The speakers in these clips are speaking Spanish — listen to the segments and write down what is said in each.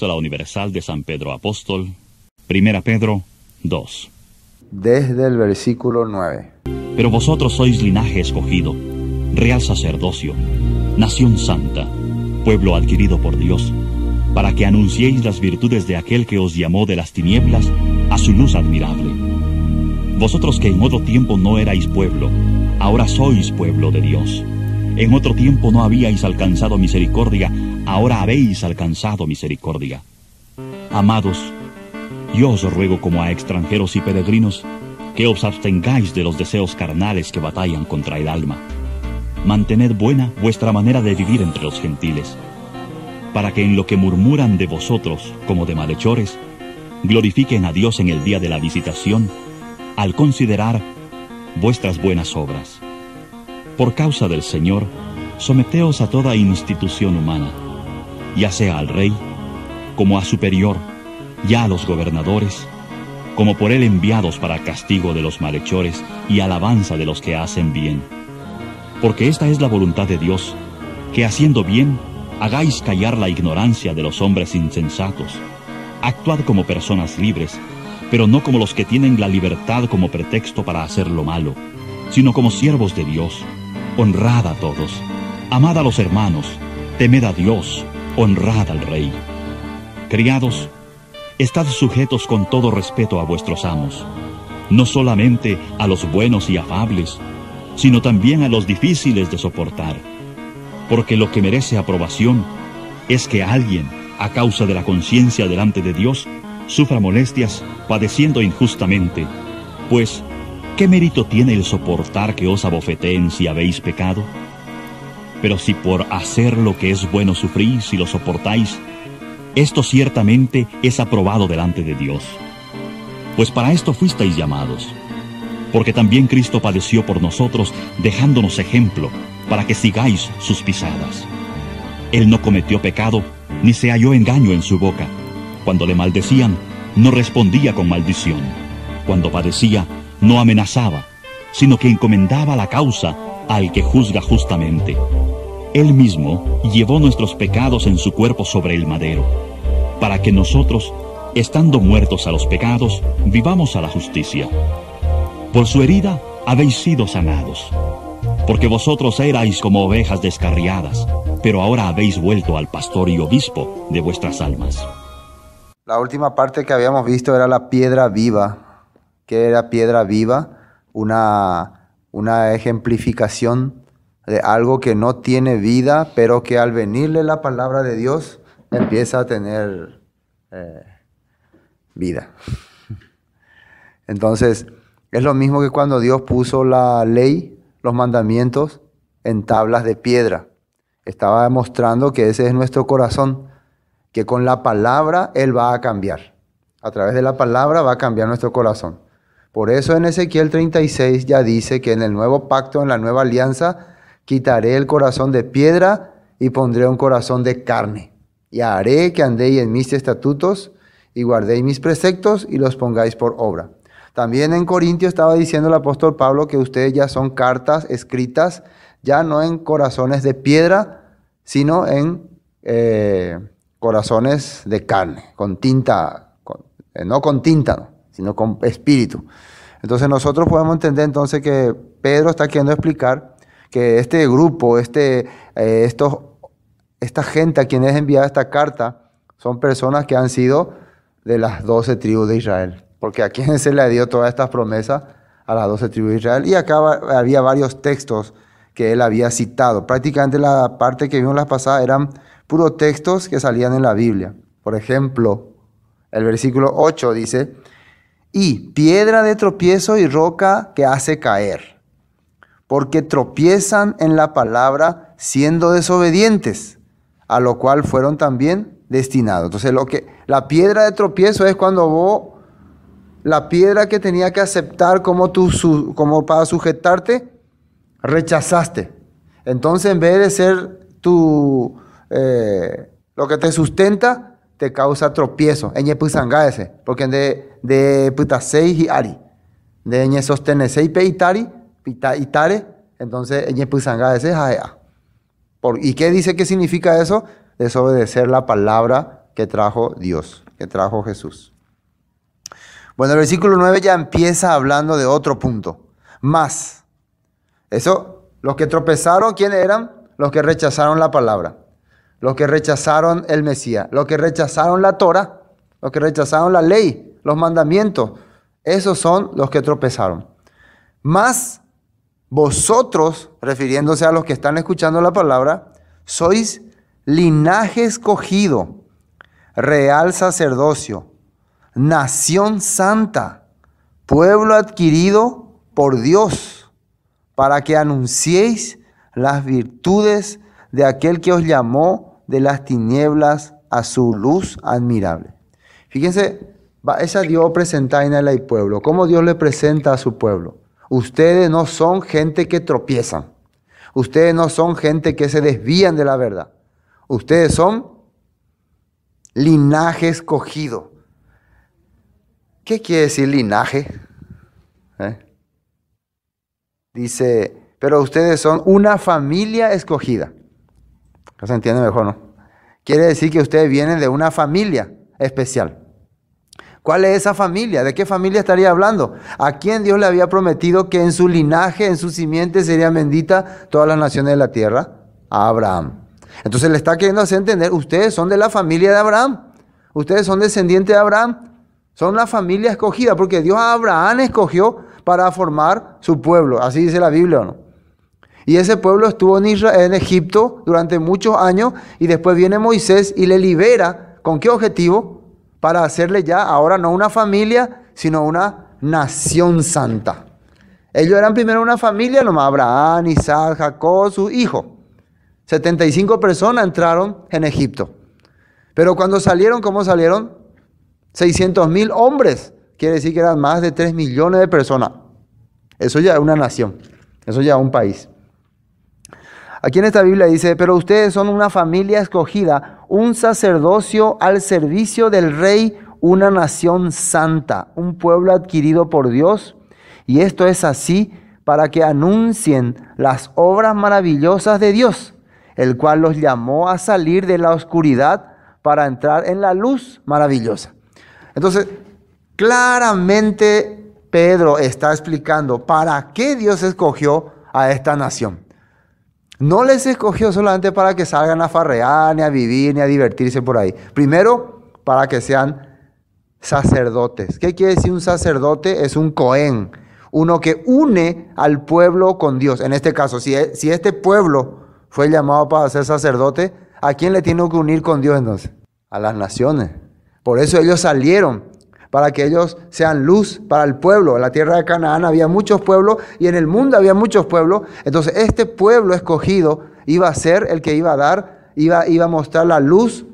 la Universal de San Pedro Apóstol, Primera Pedro 2. Desde el versículo 9. Pero vosotros sois linaje escogido, real sacerdocio, nación santa, pueblo adquirido por Dios, para que anunciéis las virtudes de aquel que os llamó de las tinieblas a su luz admirable. Vosotros que en otro tiempo no erais pueblo, ahora sois pueblo de Dios en otro tiempo no habíais alcanzado misericordia, ahora habéis alcanzado misericordia. Amados, yo os ruego como a extranjeros y peregrinos que os abstengáis de los deseos carnales que batallan contra el alma. Mantened buena vuestra manera de vivir entre los gentiles, para que en lo que murmuran de vosotros como de malhechores, glorifiquen a Dios en el día de la visitación, al considerar vuestras buenas obras. Por causa del Señor, someteos a toda institución humana, ya sea al rey, como a superior, ya a los gobernadores, como por él enviados para castigo de los malhechores y alabanza de los que hacen bien. Porque esta es la voluntad de Dios, que haciendo bien, hagáis callar la ignorancia de los hombres insensatos. Actuad como personas libres, pero no como los que tienen la libertad como pretexto para hacer lo malo, sino como siervos de Dios honrad a todos, amad a los hermanos, temed a Dios, honrad al Rey. Criados, estad sujetos con todo respeto a vuestros amos, no solamente a los buenos y afables, sino también a los difíciles de soportar, porque lo que merece aprobación es que alguien, a causa de la conciencia delante de Dios, sufra molestias padeciendo injustamente, pues ¿Qué mérito tiene el soportar que os abofeteen si habéis pecado? Pero si por hacer lo que es bueno sufrís y lo soportáis, esto ciertamente es aprobado delante de Dios. Pues para esto fuisteis llamados, porque también Cristo padeció por nosotros, dejándonos ejemplo, para que sigáis sus pisadas. Él no cometió pecado, ni se halló engaño en su boca. Cuando le maldecían, no respondía con maldición. Cuando padecía, no amenazaba, sino que encomendaba la causa al que juzga justamente. Él mismo llevó nuestros pecados en su cuerpo sobre el madero, para que nosotros, estando muertos a los pecados, vivamos a la justicia. Por su herida habéis sido sanados, porque vosotros erais como ovejas descarriadas, pero ahora habéis vuelto al pastor y obispo de vuestras almas. La última parte que habíamos visto era la piedra viva, que era piedra viva, una, una ejemplificación de algo que no tiene vida, pero que al venirle la palabra de Dios empieza a tener eh, vida. Entonces, es lo mismo que cuando Dios puso la ley, los mandamientos, en tablas de piedra. Estaba demostrando que ese es nuestro corazón, que con la palabra Él va a cambiar. A través de la palabra va a cambiar nuestro corazón. Por eso en Ezequiel 36 ya dice que en el nuevo pacto, en la nueva alianza, quitaré el corazón de piedra y pondré un corazón de carne. Y haré que andéis en mis estatutos y guardéis mis preceptos y los pongáis por obra. También en Corintio estaba diciendo el apóstol Pablo que ustedes ya son cartas escritas, ya no en corazones de piedra, sino en eh, corazones de carne, con tinta, eh, no con tinta, sino con espíritu. Entonces nosotros podemos entender entonces que Pedro está queriendo explicar que este grupo, este, eh, estos, esta gente a quienes enviada esta carta, son personas que han sido de las doce tribus de Israel, porque a quienes se le dio todas estas promesas, a las doce tribus de Israel. Y acá había varios textos que él había citado. Prácticamente la parte que vimos la pasada eran puros textos que salían en la Biblia. Por ejemplo, el versículo 8 dice, y piedra de tropiezo y roca que hace caer, porque tropiezan en la palabra siendo desobedientes, a lo cual fueron también destinados. Entonces, lo que la piedra de tropiezo es cuando vos la piedra que tenía que aceptar como tu, como para sujetarte rechazaste. Entonces, en vez de ser tu eh, lo que te sustenta, te causa tropiezo. porque de, de y ari. De pita itare, entonces eñe ¿Y qué dice que significa eso? Desobedecer la palabra que trajo Dios, que trajo Jesús. Bueno, el versículo 9 ya empieza hablando de otro punto. Más. Eso, los que tropezaron, ¿quiénes eran? Los que rechazaron la palabra los que rechazaron el Mesías, los que rechazaron la Torah, los que rechazaron la ley, los mandamientos. Esos son los que tropezaron. Más vosotros, refiriéndose a los que están escuchando la palabra, sois linaje escogido, real sacerdocio, nación santa, pueblo adquirido por Dios, para que anunciéis las virtudes de aquel que os llamó de las tinieblas a su luz admirable. Fíjense, esa Dios presenta en el pueblo, cómo Dios le presenta a su pueblo. Ustedes no son gente que tropiezan. Ustedes no son gente que se desvían de la verdad. Ustedes son linaje escogido. ¿Qué quiere decir linaje? ¿Eh? Dice, pero ustedes son una familia escogida se entiende mejor, ¿no? Quiere decir que ustedes vienen de una familia especial. ¿Cuál es esa familia? ¿De qué familia estaría hablando? ¿A quién Dios le había prometido que en su linaje, en su simiente, serían benditas todas las naciones de la tierra? A Abraham. Entonces le está queriendo hacer entender, ustedes son de la familia de Abraham. Ustedes son descendientes de Abraham. Son la familia escogida, porque Dios a Abraham escogió para formar su pueblo. Así dice la Biblia, ¿o no? Y ese pueblo estuvo en, en Egipto durante muchos años y después viene Moisés y le libera. ¿Con qué objetivo? Para hacerle ya ahora no una familia, sino una nación santa. Ellos eran primero una familia nomás, Abraham, Isaac, Jacob, su hijo. 75 personas entraron en Egipto. Pero cuando salieron, ¿cómo salieron? 600 mil hombres. Quiere decir que eran más de 3 millones de personas. Eso ya es una nación. Eso ya es un país. Aquí en esta Biblia dice, pero ustedes son una familia escogida, un sacerdocio al servicio del rey, una nación santa, un pueblo adquirido por Dios. Y esto es así para que anuncien las obras maravillosas de Dios, el cual los llamó a salir de la oscuridad para entrar en la luz maravillosa. Entonces, claramente Pedro está explicando para qué Dios escogió a esta nación. No les escogió solamente para que salgan a farrear, ni a vivir, ni a divertirse por ahí. Primero, para que sean sacerdotes. ¿Qué quiere decir un sacerdote? Es un cohen, uno que une al pueblo con Dios. En este caso, si, e, si este pueblo fue llamado para ser sacerdote, ¿a quién le tiene que unir con Dios entonces? A las naciones. Por eso ellos salieron para que ellos sean luz para el pueblo. En la tierra de Canaán había muchos pueblos y en el mundo había muchos pueblos. Entonces este pueblo escogido iba a ser el que iba a dar, iba, iba a mostrar la luz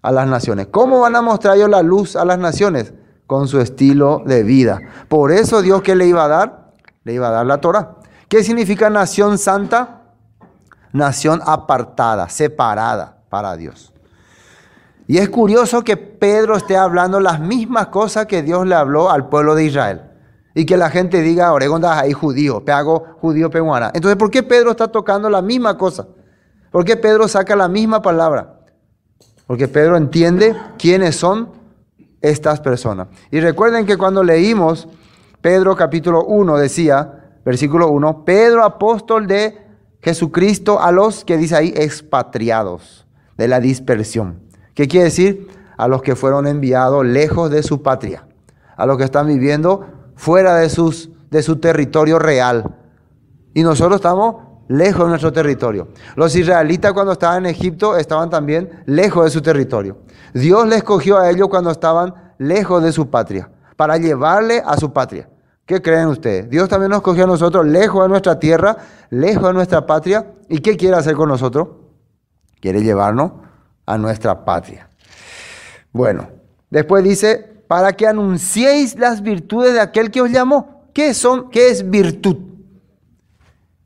a las naciones. ¿Cómo van a mostrar ellos la luz a las naciones? Con su estilo de vida. Por eso Dios ¿qué le iba a dar, le iba a dar la Torah. ¿Qué significa nación santa? Nación apartada, separada para Dios. Y es curioso que Pedro esté hablando las mismas cosas que Dios le habló al pueblo de Israel. Y que la gente diga, estás ahí judío, peago judío peguana. Entonces, ¿por qué Pedro está tocando la misma cosa? ¿Por qué Pedro saca la misma palabra? Porque Pedro entiende quiénes son estas personas. Y recuerden que cuando leímos Pedro capítulo 1 decía, versículo 1, Pedro apóstol de Jesucristo a los que dice ahí expatriados de la dispersión. ¿Qué quiere decir? A los que fueron enviados lejos de su patria, a los que están viviendo fuera de, sus, de su territorio real. Y nosotros estamos lejos de nuestro territorio. Los israelitas cuando estaban en Egipto estaban también lejos de su territorio. Dios les escogió a ellos cuando estaban lejos de su patria, para llevarle a su patria. ¿Qué creen ustedes? Dios también nos escogió a nosotros lejos de nuestra tierra, lejos de nuestra patria. ¿Y qué quiere hacer con nosotros? Quiere llevarnos a nuestra patria. Bueno, después dice, para que anunciéis las virtudes de aquel que os llamó. ¿Qué, son, qué es virtud?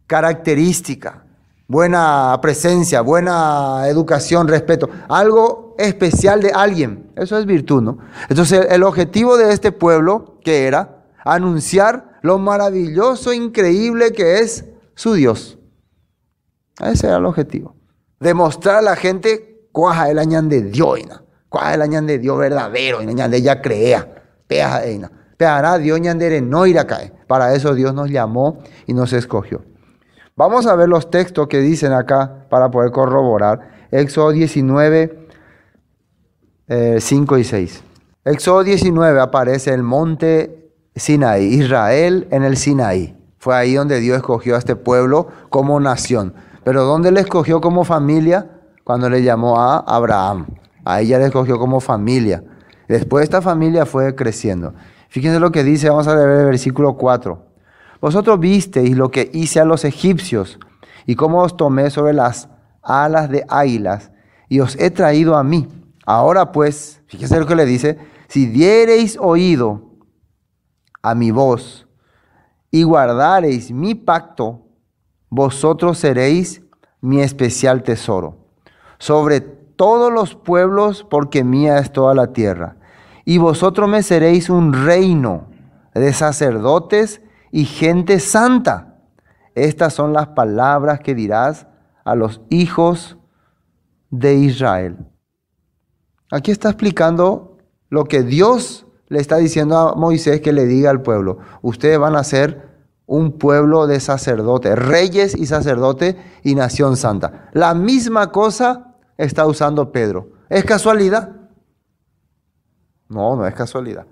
Característica, buena presencia, buena educación, respeto, algo especial de alguien. Eso es virtud, ¿no? Entonces, el objetivo de este pueblo, que era anunciar lo maravilloso, increíble que es su Dios. Ese era el objetivo. Demostrar a la gente es el añan de Dios, ¿no? el añán de Dios verdadero, el de ella crea. peja, Peará Dios ñandere no irá cae. Para eso Dios nos llamó y nos escogió. Vamos a ver los textos que dicen acá para poder corroborar. Éxodo 19, 5 eh, y 6. Éxodo 19 aparece el monte Sinaí, Israel en el Sinaí. Fue ahí donde Dios escogió a este pueblo como nación. Pero ¿dónde le escogió como familia? cuando le llamó a Abraham. A ella le escogió como familia. Después esta familia fue creciendo. Fíjense lo que dice, vamos a leer el versículo 4. Vosotros visteis lo que hice a los egipcios y cómo os tomé sobre las alas de águilas y os he traído a mí. Ahora pues, fíjense lo que le dice, si diereis oído a mi voz y guardareis mi pacto, vosotros seréis mi especial tesoro sobre todos los pueblos, porque mía es toda la tierra. Y vosotros me seréis un reino de sacerdotes y gente santa. Estas son las palabras que dirás a los hijos de Israel. Aquí está explicando lo que Dios le está diciendo a Moisés que le diga al pueblo. Ustedes van a ser un pueblo de sacerdotes, reyes y sacerdotes y nación santa. La misma cosa está usando Pedro. ¿Es casualidad? No, no es casualidad.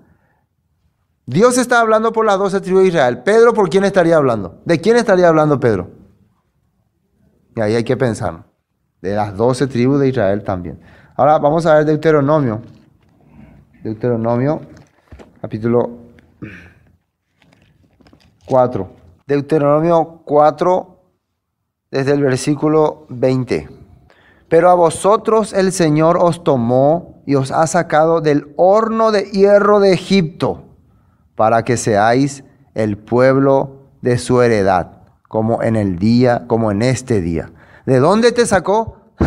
Dios está hablando por las doce tribus de Israel. Pedro, ¿por quién estaría hablando? ¿De quién estaría hablando Pedro? Y ahí hay que pensar. De las doce tribus de Israel también. Ahora vamos a ver Deuteronomio. Deuteronomio, capítulo 4. Deuteronomio 4, desde el versículo 20. Pero a vosotros el Señor os tomó y os ha sacado del horno de hierro de Egipto para que seáis el pueblo de su heredad, como en el día, como en este día. ¿De dónde te sacó?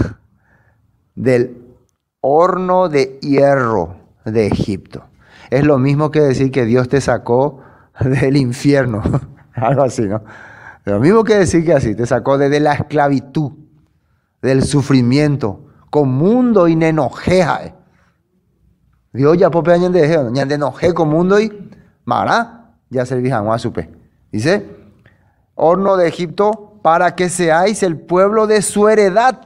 Del horno de hierro de Egipto. Es lo mismo que decir que Dios te sacó del infierno, algo así, ¿no? Lo mismo que decir que así, te sacó de, la esclavitud, del sufrimiento, con mundo y nenojeja. Eh. Dios ya pope pues, a de Ñande noje con mundo y mará, ya servijan a supe. Dice, horno de Egipto para que seáis el pueblo de su heredad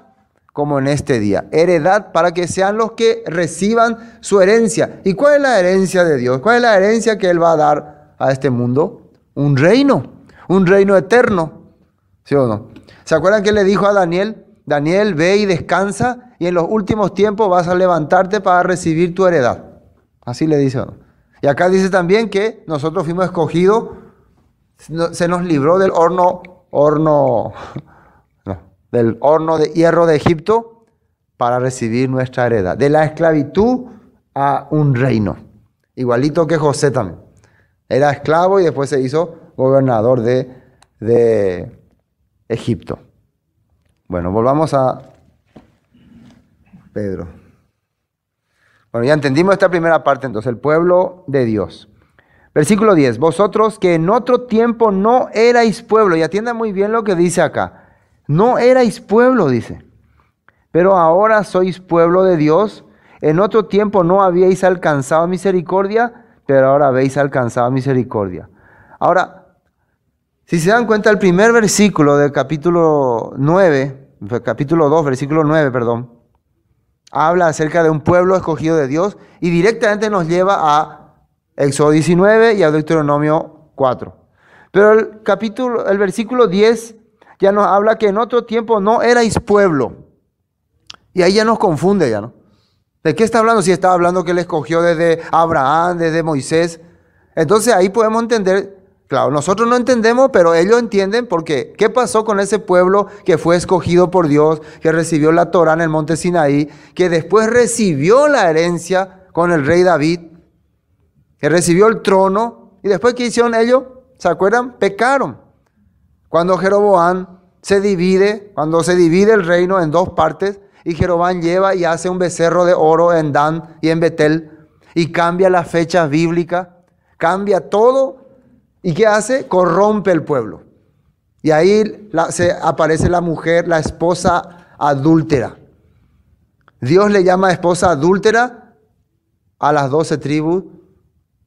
como en este día. Heredad para que sean los que reciban su herencia. ¿Y cuál es la herencia de Dios? ¿Cuál es la herencia que Él va a dar a este mundo un reino, un reino eterno. ¿Sí o no? ¿Se acuerdan que le dijo a Daniel? Daniel, ve y descansa y en los últimos tiempos vas a levantarte para recibir tu heredad. Así le dice. Y acá dice también que nosotros fuimos escogidos, se nos libró del horno, horno, del horno de hierro de Egipto para recibir nuestra heredad, de la esclavitud a un reino, igualito que José también. Era esclavo y después se hizo gobernador de, de Egipto. Bueno, volvamos a Pedro. Bueno, ya entendimos esta primera parte, entonces, el pueblo de Dios. Versículo 10, vosotros que en otro tiempo no erais pueblo, y atienda muy bien lo que dice acá, no erais pueblo, dice, pero ahora sois pueblo de Dios, en otro tiempo no habíais alcanzado misericordia, pero ahora habéis alcanzado misericordia. Ahora, si se dan cuenta, el primer versículo del capítulo 9, capítulo 2, versículo 9, perdón, habla acerca de un pueblo escogido de Dios y directamente nos lleva a Éxodo 19 y a Deuteronomio 4. Pero el capítulo, el versículo 10 ya nos habla que en otro tiempo no erais pueblo. Y ahí ya nos confunde ya, ¿no? ¿De qué está hablando? Si está hablando que él escogió desde Abraham, desde Moisés. Entonces ahí podemos entender, claro, nosotros no entendemos, pero ellos entienden porque qué pasó con ese pueblo que fue escogido por Dios, que recibió la Torá en el monte Sinaí, que después recibió la herencia con el rey David, que recibió el trono, y después ¿qué hicieron ellos? ¿Se acuerdan? Pecaron. Cuando Jeroboam se divide, cuando se divide el reino en dos partes, y Jeroboam lleva y hace un becerro de oro en Dan y en Betel y cambia las fechas bíblicas, cambia todo. ¿Y qué hace? Corrompe el pueblo. Y ahí se aparece la mujer, la esposa adúltera. Dios le llama esposa adúltera a las doce tribus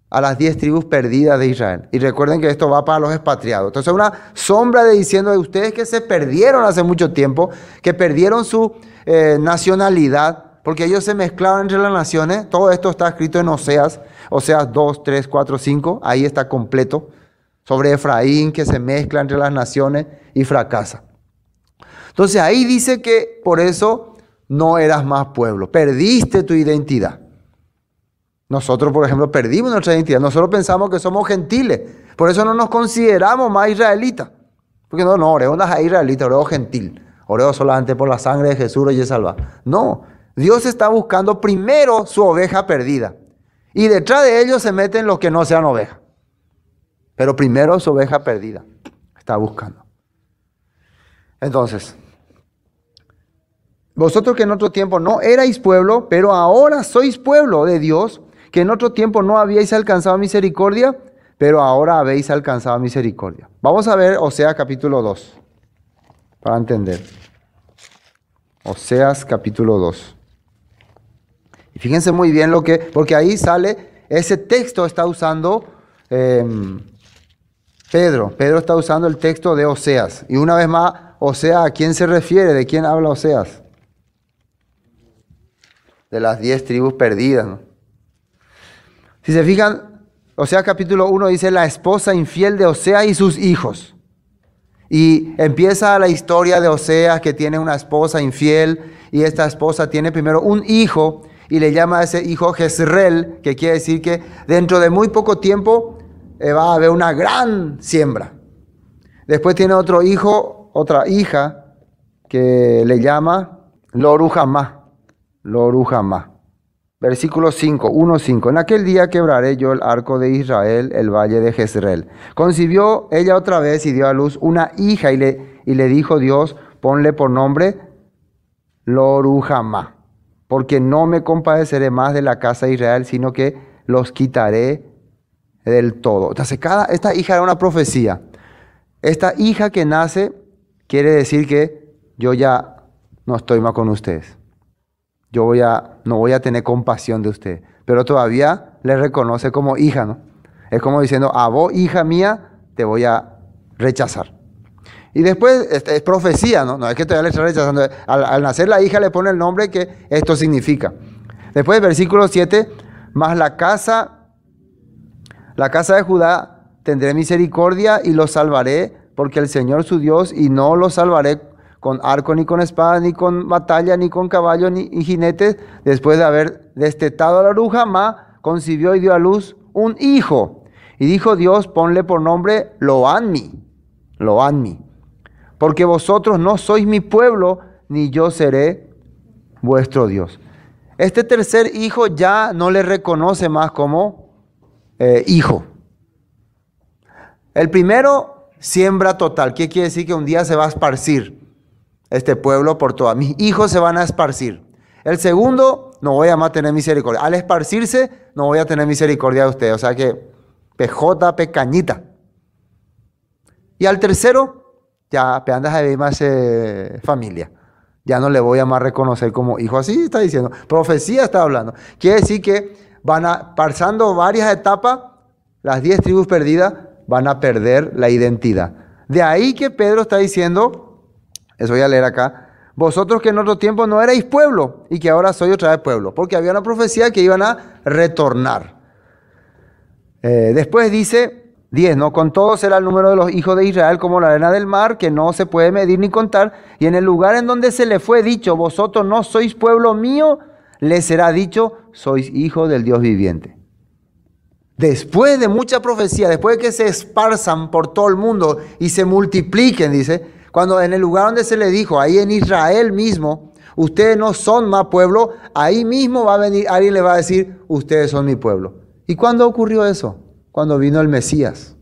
a las diez tribus perdidas de Israel. Y recuerden que esto va para los expatriados. Entonces, una sombra de diciendo de ustedes que se perdieron hace mucho tiempo, que perdieron su eh, nacionalidad, porque ellos se mezclaron entre las naciones. Todo esto está escrito en Oseas, Oseas 2, 3, 4, 5. Ahí está completo. Sobre Efraín, que se mezcla entre las naciones y fracasa. Entonces, ahí dice que por eso no eras más pueblo. Perdiste tu identidad. Nosotros, por ejemplo, perdimos nuestra identidad. Nosotros pensamos que somos gentiles. Por eso no nos consideramos más israelitas. Porque no, no, oreo no es israelita, oreo gentil. Oreo solamente por la sangre de Jesús y es salva. No, Dios está buscando primero su oveja perdida. Y detrás de ellos se meten los que no sean ovejas. Pero primero su oveja perdida está buscando. Entonces, vosotros que en otro tiempo no erais pueblo, pero ahora sois pueblo de Dios, que en otro tiempo no habíais alcanzado misericordia, pero ahora habéis alcanzado misericordia. Vamos a ver Oseas capítulo 2, para entender. Oseas capítulo 2. Y fíjense muy bien lo que, porque ahí sale, ese texto está usando em, Pedro, Pedro está usando el texto de Oseas. Y una vez más, Oseas, ¿a quién se refiere? ¿De quién habla Oseas? De las diez tribus perdidas, ¿no? Si se fijan, Osea capítulo 1 dice la esposa infiel de Osea y sus hijos. Y empieza la historia de Osea que tiene una esposa infiel y esta esposa tiene primero un hijo y le llama a ese hijo Jezreel, que quiere decir que dentro de muy poco tiempo eh, va a haber una gran siembra. Después tiene otro hijo, otra hija, que le llama Lorujamá. Lorujamá. Versículo 5, 1, 5. En aquel día quebraré yo el arco de Israel, el valle de Jezreel. Concibió ella otra vez y dio a luz una hija y le, y le dijo Dios, ponle por nombre Lorujamá, porque no me compadeceré más de la casa de Israel, sino que los quitaré del todo. Entonces, cada, esta hija era una profecía. Esta hija que nace quiere decir que yo ya no estoy más con ustedes yo voy a, no voy a tener compasión de usted. Pero todavía le reconoce como hija, ¿no? Es como diciendo, a ah, vos, hija mía, te voy a rechazar. Y después este, es, profecía, ¿no? No es que todavía le está rechazando. Al, nacer la hija le pone el nombre que esto significa. Después, versículo 7, más la casa, la casa de Judá tendré misericordia y lo salvaré, porque el Señor su Dios, y no lo salvaré con arco, ni con espada, ni con batalla, ni con caballo, ni jinetes, después de haber destetado a la bruja, Ma concibió y dio a luz un hijo. Y dijo Dios, ponle por nombre Loanmi, Loanmi, porque vosotros no sois mi pueblo, ni yo seré vuestro Dios. Este tercer hijo ya no le reconoce más como eh, hijo. El primero, siembra total. ¿Qué quiere decir que un día se va a esparcir? este pueblo por toda. Mis hijos se van a esparcir. El segundo, no voy a más tener misericordia. Al esparcirse, no voy a tener misericordia de ustedes. O sea que, PJ pecañita. Y al tercero, ya, pe andas a más eh, familia. Ya no le voy a más reconocer como hijo. Así está diciendo. Profecía está hablando. Quiere decir que van a, pasando varias etapas, las diez tribus perdidas van a perder la identidad. De ahí que Pedro está diciendo, eso voy a leer acá. Vosotros que en otro tiempo no erais pueblo y que ahora sois otra vez pueblo, porque había una profecía que iban a retornar. Eh, después dice 10, ¿no? Con todo será el número de los hijos de Israel como la arena del mar, que no se puede medir ni contar. Y en el lugar en donde se le fue dicho, vosotros no sois pueblo mío, le será dicho, sois hijo del Dios viviente. Después de mucha profecía, después de que se esparzan por todo el mundo y se multipliquen, dice, cuando en el lugar donde se le dijo, ahí en Israel mismo, ustedes no son más pueblo, ahí mismo va a venir, alguien le va a decir, ustedes son mi pueblo. ¿Y cuándo ocurrió eso? Cuando vino el Mesías.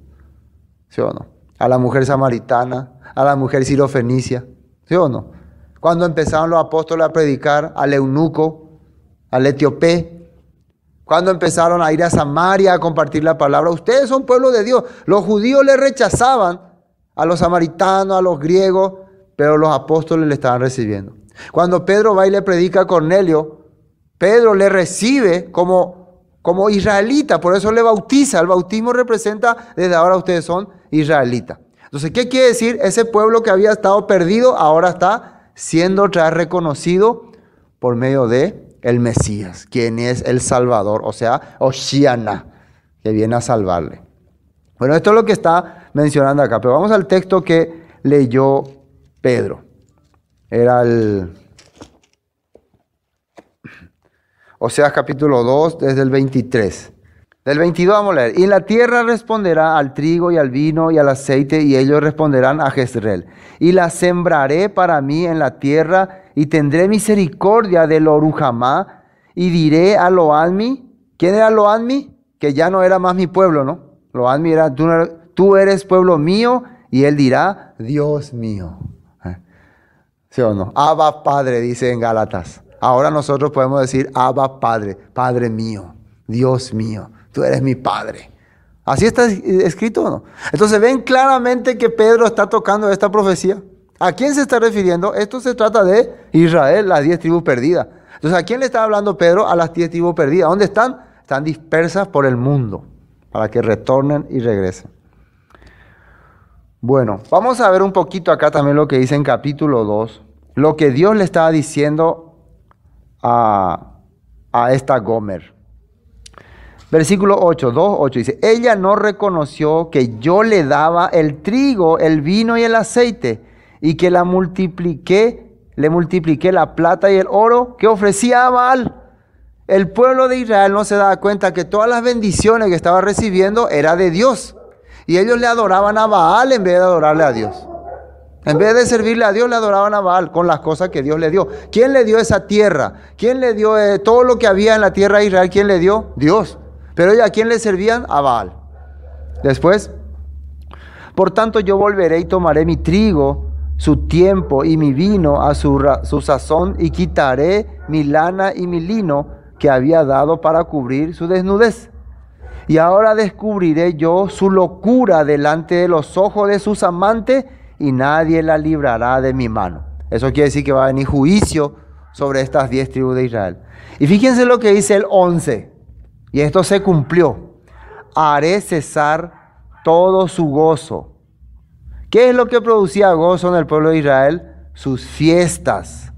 ¿Sí o no? A la mujer samaritana, a la mujer sirofenicia. ¿Sí o no? Cuando empezaron los apóstoles a predicar al eunuco, al etíope, cuando empezaron a ir a Samaria a compartir la palabra, ustedes son pueblo de Dios. Los judíos le rechazaban a los samaritanos, a los griegos, pero los apóstoles le estaban recibiendo. Cuando Pedro va y le predica a Cornelio, Pedro le recibe como, como israelita, por eso le bautiza. El bautismo representa, desde ahora ustedes son israelitas. Entonces, ¿qué quiere decir? Ese pueblo que había estado perdido ahora está siendo reconocido por medio de el Mesías, quien es el Salvador, o sea, Oshiana, que viene a salvarle. Bueno, esto es lo que está mencionando acá, pero vamos al texto que leyó Pedro. Era el o sea, capítulo 2, desde el 23. Del 22 vamos a leer. Y la tierra responderá al trigo y al vino y al aceite, y ellos responderán a Jezreel. Y la sembraré para mí en la tierra, y tendré misericordia del Orujamá, y diré a Loadmi, ¿quién era Loadmi? Que ya no era más mi pueblo, ¿no? lo van tú, eres pueblo mío y él dirá, Dios mío. ¿Sí o no? Abba Padre, dice en Gálatas. Ahora nosotros podemos decir, Abba Padre, Padre mío, Dios mío, tú eres mi Padre. Así está escrito o no. Entonces ven claramente que Pedro está tocando esta profecía. ¿A quién se está refiriendo? Esto se trata de Israel, las diez tribus perdidas. Entonces, ¿a quién le está hablando Pedro? A las diez tribus perdidas. ¿Dónde están? Están dispersas por el mundo para que retornen y regresen. Bueno, vamos a ver un poquito acá también lo que dice en capítulo 2, lo que Dios le estaba diciendo a, a esta Gomer. Versículo 8, 2, 8 dice, ella no reconoció que yo le daba el trigo, el vino y el aceite, y que la multipliqué, le multipliqué la plata y el oro que ofrecía a Baal el pueblo de Israel no se daba cuenta que todas las bendiciones que estaba recibiendo era de Dios. Y ellos le adoraban a Baal en vez de adorarle a Dios. En vez de servirle a Dios, le adoraban a Baal con las cosas que Dios le dio. ¿Quién le dio esa tierra? ¿Quién le dio eh, todo lo que había en la tierra de Israel? ¿Quién le dio? Dios. Pero ellos a quién le servían? A Baal. Después, por tanto yo volveré y tomaré mi trigo, su tiempo y mi vino a su, su sazón y quitaré mi lana y mi lino que había dado para cubrir su desnudez. Y ahora descubriré yo su locura delante de los ojos de sus amantes y nadie la librará de mi mano. Eso quiere decir que va a venir juicio sobre estas diez tribus de Israel. Y fíjense lo que dice el 11. Y esto se cumplió. Haré cesar todo su gozo. ¿Qué es lo que producía gozo en el pueblo de Israel? Sus fiestas,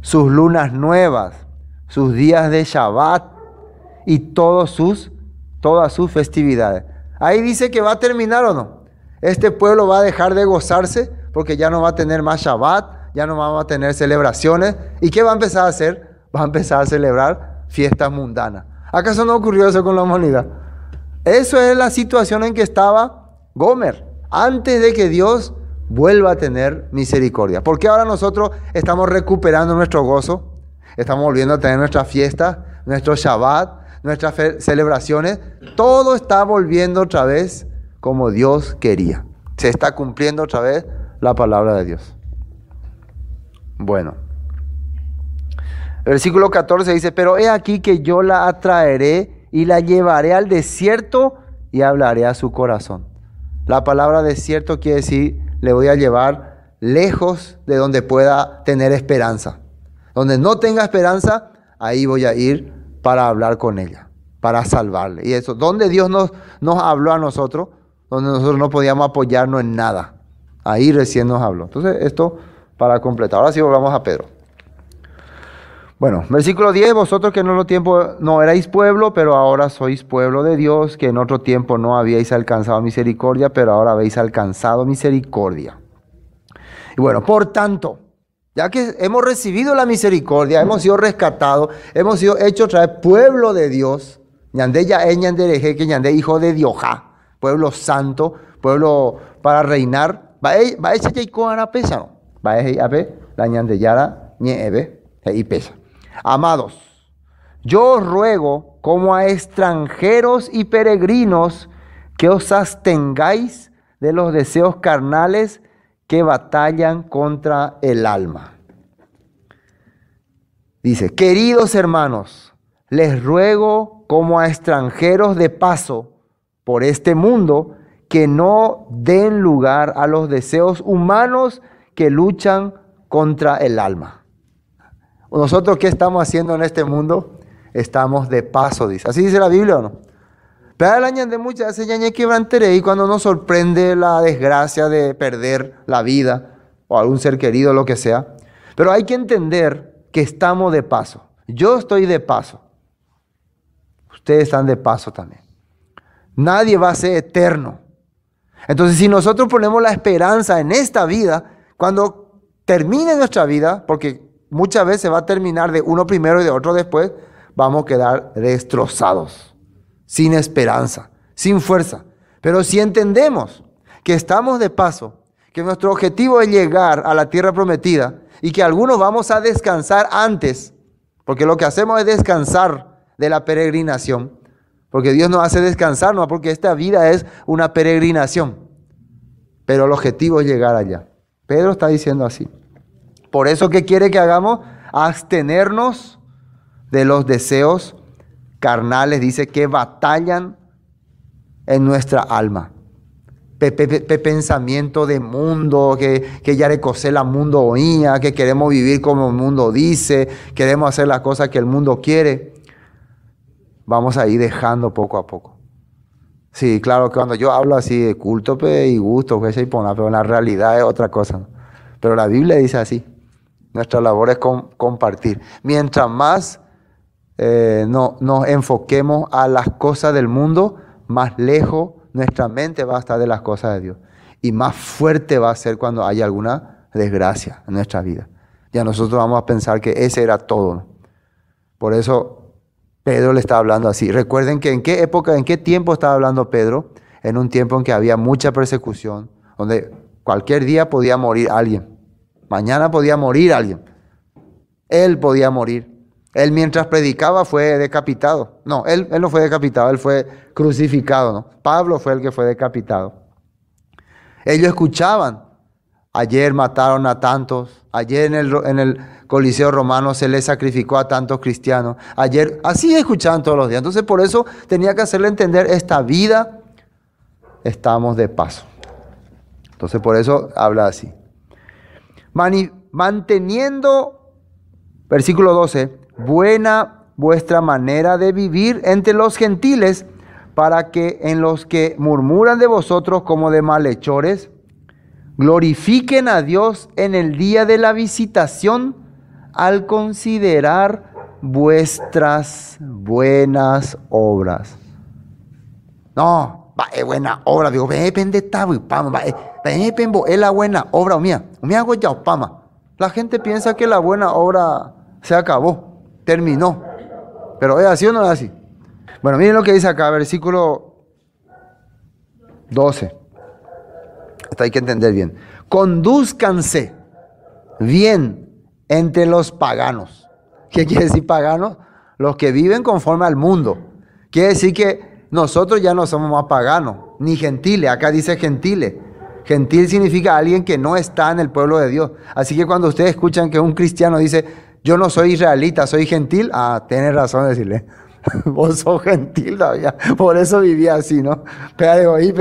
sus lunas nuevas, sus días de Shabbat y todos sus, todas sus festividades. Ahí dice que va a terminar o no. Este pueblo va a dejar de gozarse porque ya no va a tener más Shabbat, ya no va a tener celebraciones. ¿Y qué va a empezar a hacer? Va a empezar a celebrar fiestas mundanas. ¿Acaso no ocurrió eso con la humanidad? Eso es la situación en que estaba Gomer antes de que Dios vuelva a tener misericordia. porque ahora nosotros estamos recuperando nuestro gozo? Estamos volviendo a tener nuestra fiestas, nuestro Shabbat, nuestras celebraciones. Todo está volviendo otra vez como Dios quería. Se está cumpliendo otra vez la palabra de Dios. Bueno. Versículo 14 dice, pero he aquí que yo la atraeré y la llevaré al desierto y hablaré a su corazón. La palabra desierto quiere decir, le voy a llevar lejos de donde pueda tener esperanza. Donde no tenga esperanza, ahí voy a ir para hablar con ella, para salvarle. Y eso, donde Dios nos, nos habló a nosotros, donde nosotros no podíamos apoyarnos en nada. Ahí recién nos habló. Entonces, esto para completar. Ahora sí volvamos a Pedro. Bueno, versículo 10, vosotros que en otro tiempo no erais pueblo, pero ahora sois pueblo de Dios, que en otro tiempo no habíais alcanzado misericordia, pero ahora habéis alcanzado misericordia. Y bueno, por tanto, ya que hemos recibido la misericordia, hemos sido rescatados, hemos sido hechos otra vez pueblo de Dios. que hijo de Dioja, pueblo santo, pueblo para reinar. Va a ese a pesa, ¿no? Va e a la y pesa. Amados, yo os ruego como a extranjeros y peregrinos que os abstengáis de los deseos carnales que batallan contra el alma. Dice, queridos hermanos, les ruego como a extranjeros de paso por este mundo, que no den lugar a los deseos humanos que luchan contra el alma. ¿Nosotros qué estamos haciendo en este mundo? Estamos de paso, dice. ¿Así dice la Biblia o no? Pero la de muchas veces ya y cuando nos sorprende la desgracia de perder la vida o algún ser querido, lo que sea. Pero hay que entender que estamos de paso. Yo estoy de paso. Ustedes están de paso también. Nadie va a ser eterno. Entonces, si nosotros ponemos la esperanza en esta vida, cuando termine nuestra vida, porque muchas veces va a terminar de uno primero y de otro después, vamos a quedar destrozados sin esperanza, sin fuerza. Pero si entendemos que estamos de paso, que nuestro objetivo es llegar a la tierra prometida y que algunos vamos a descansar antes, porque lo que hacemos es descansar de la peregrinación, porque Dios nos hace descansar, no porque esta vida es una peregrinación, pero el objetivo es llegar allá. Pedro está diciendo así. Por eso que quiere que hagamos abstenernos de los deseos carnales, dice que batallan en nuestra alma. pensamiento de mundo, que, que ya recosé la mundo oía, que queremos vivir como el mundo dice, queremos hacer las cosas que el mundo quiere. Vamos a ir dejando poco a poco. Sí, claro, que cuando yo hablo así de culto y gusto, pero la realidad es otra cosa. Pero la Biblia dice así. Nuestra labor es compartir. Mientras más eh, no, nos enfoquemos a las cosas del mundo, más lejos nuestra mente va a estar de las cosas de Dios. Y más fuerte va a ser cuando haya alguna desgracia en nuestra vida. Ya nosotros vamos a pensar que ese era todo. Por eso Pedro le está hablando así. Recuerden que en qué época, en qué tiempo estaba hablando Pedro. En un tiempo en que había mucha persecución, donde cualquier día podía morir alguien. Mañana podía morir alguien. Él podía morir. Él mientras predicaba fue decapitado. No, él, no fue decapitado, él fue crucificado. ¿no? Pablo fue el que fue decapitado. Ellos escuchaban, ayer mataron a tantos, ayer en el, Coliseo Romano se les sacrificó a tantos cristianos, ayer, así escuchaban todos los días. Entonces por eso tenía que hacerle entender, esta vida estamos de paso. Entonces por eso habla así. manteniendo, versículo 12, buena vuestra manera de vivir entre los gentiles, para que en los que murmuran de vosotros como de malhechores, glorifiquen a Dios en el día de la visitación al considerar vuestras buenas obras. No, es buena obra, digo, eh, es la buena obra mía, hago ya pama. La gente piensa que la buena obra se acabó terminó. Pero es así o no es así. Bueno, miren lo que dice acá, versículo 12. Esto hay que entender bien. Conduzcanse bien entre los paganos. ¿Qué quiere decir paganos? Los que viven conforme al mundo. Quiere decir que nosotros ya no somos más paganos, ni gentiles. Acá dice gentiles. Gentil significa alguien que no está en el pueblo de Dios. Así que cuando ustedes escuchan que un cristiano dice, yo no soy israelita, soy gentil. Ah, tenés razón decirle. Vos sos gentil todavía. Por eso vivía así, ¿no? Pero ahí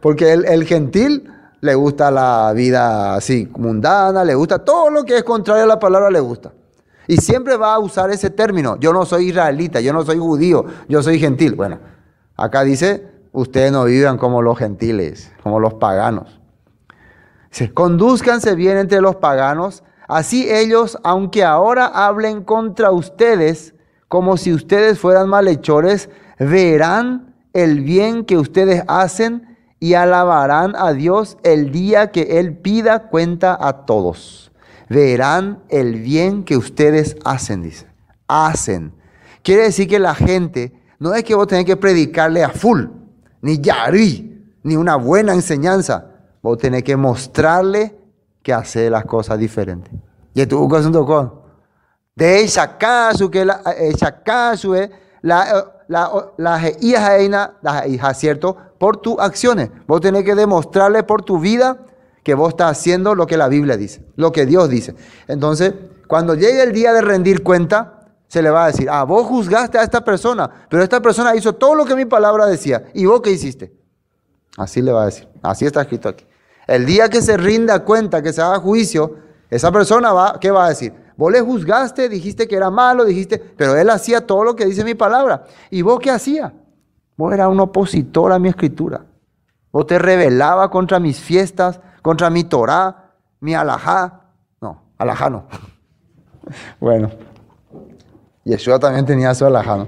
Porque el, el gentil le gusta la vida así, mundana, le gusta todo lo que es contrario a la palabra, le gusta. Y siempre va a usar ese término. Yo no soy israelita, yo no soy judío, yo soy gentil. Bueno, acá dice, ustedes no vivan como los gentiles, como los paganos. Dice, conduzcanse bien entre los paganos Así ellos, aunque ahora hablen contra ustedes, como si ustedes fueran malhechores, verán el bien que ustedes hacen y alabarán a Dios el día que Él pida cuenta a todos. Verán el bien que ustedes hacen, dice. Hacen. Quiere decir que la gente, no es que vos tenés que predicarle a full, ni yari, ni una buena enseñanza. Vos tenés que mostrarle que hace las cosas diferentes. Y tú con un De esa caso que la, esa es la, eh, la, hija las hijas, ¿cierto? Por tus acciones. Vos tenés que demostrarle por tu vida que vos estás haciendo lo que la Biblia dice, lo que Dios dice. Entonces, cuando llegue el día de rendir cuenta, se le va a decir, ah, vos juzgaste a esta persona, pero esta persona hizo todo lo que mi palabra decía. ¿Y vos qué hiciste? Así le va a decir. Así está escrito aquí. El día que se rinda cuenta, que se haga juicio, esa persona va, ¿qué va a decir? Vos le juzgaste, dijiste que era malo, dijiste, pero él hacía todo lo que dice mi palabra. ¿Y vos qué hacía? Vos era un opositor a mi escritura. Vos te rebelaba contra mis fiestas, contra mi Torá, mi alajá. No, alajá no. bueno, Yeshua también tenía su alajá,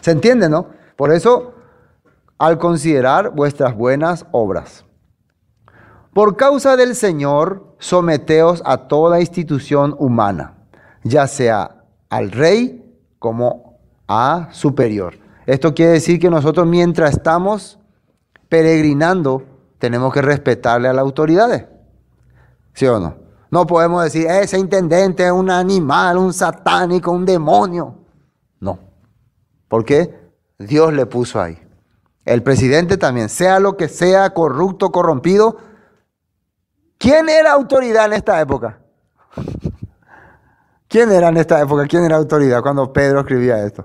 ¿Se entiende, no? Por eso, al considerar vuestras buenas obras. Por causa del Señor, someteos a toda institución humana, ya sea al rey como a superior. Esto quiere decir que nosotros mientras estamos peregrinando, tenemos que respetarle a las autoridades. ¿Sí o no? No podemos decir, ese intendente es un animal, un satánico, un demonio. No. Porque Dios le puso ahí. El presidente también, sea lo que sea, corrupto, corrompido, ¿Quién era autoridad en esta época? ¿Quién era en esta época? ¿Quién era autoridad cuando Pedro escribía esto?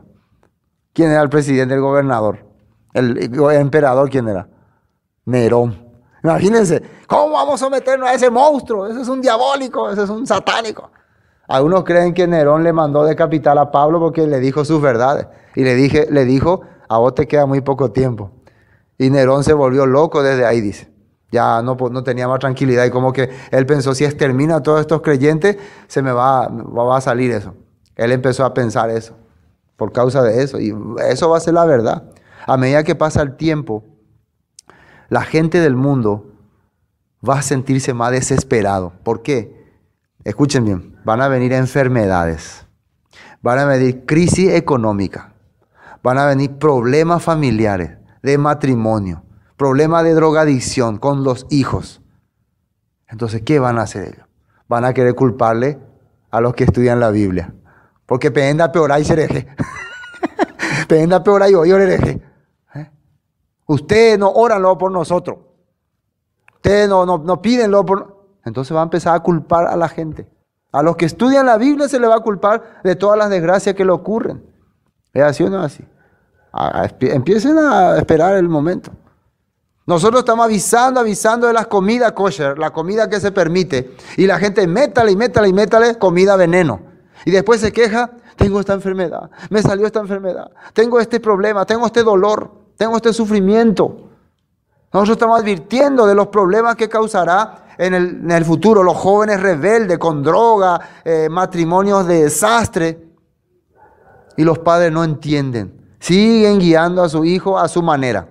¿Quién era el presidente, el gobernador? ¿El, emperador quién era? Nerón. Imagínense, ¿cómo vamos a someternos a ese monstruo? Ese es un diabólico, ese es un satánico. Algunos creen que Nerón le mandó de capital a Pablo porque le dijo sus verdades. Y le, dije, le dijo, a vos te queda muy poco tiempo. Y Nerón se volvió loco desde ahí, dice. Ya no, no tenía más tranquilidad y como que él pensó, si extermina a todos estos creyentes, se me va, va a salir eso. Él empezó a pensar eso, por causa de eso. Y eso va a ser la verdad. A medida que pasa el tiempo, la gente del mundo va a sentirse más desesperado. ¿Por qué? Escuchen bien, van a venir enfermedades, van a venir crisis económica, van a venir problemas familiares, de matrimonio, problema de drogadicción con los hijos, entonces, ¿qué van a hacer ellos? Van a querer culparle a los que estudian la Biblia. Porque peenda peor y hereje. Peenda peor ahí hoy hereje. ¿Eh? Ustedes no luego por nosotros. Ustedes no, no, no pídenlo por... Entonces va a empezar a culpar a la gente. A los que estudian la Biblia se le va a culpar de todas las desgracias que le ocurren. ¿Es así o no es así? Ah, empiecen a esperar el momento. Nosotros estamos avisando, avisando de las comidas kosher, la comida que se permite. Y la gente métale y métale y métale comida veneno. Y después se queja, tengo esta enfermedad, me salió esta enfermedad, tengo este problema, tengo este dolor, tengo este sufrimiento. Nosotros estamos advirtiendo de los problemas que causará en el, futuro los jóvenes rebeldes con droga, eh, matrimonios de desastre. Y los padres no entienden, siguen guiando a su hijo a su manera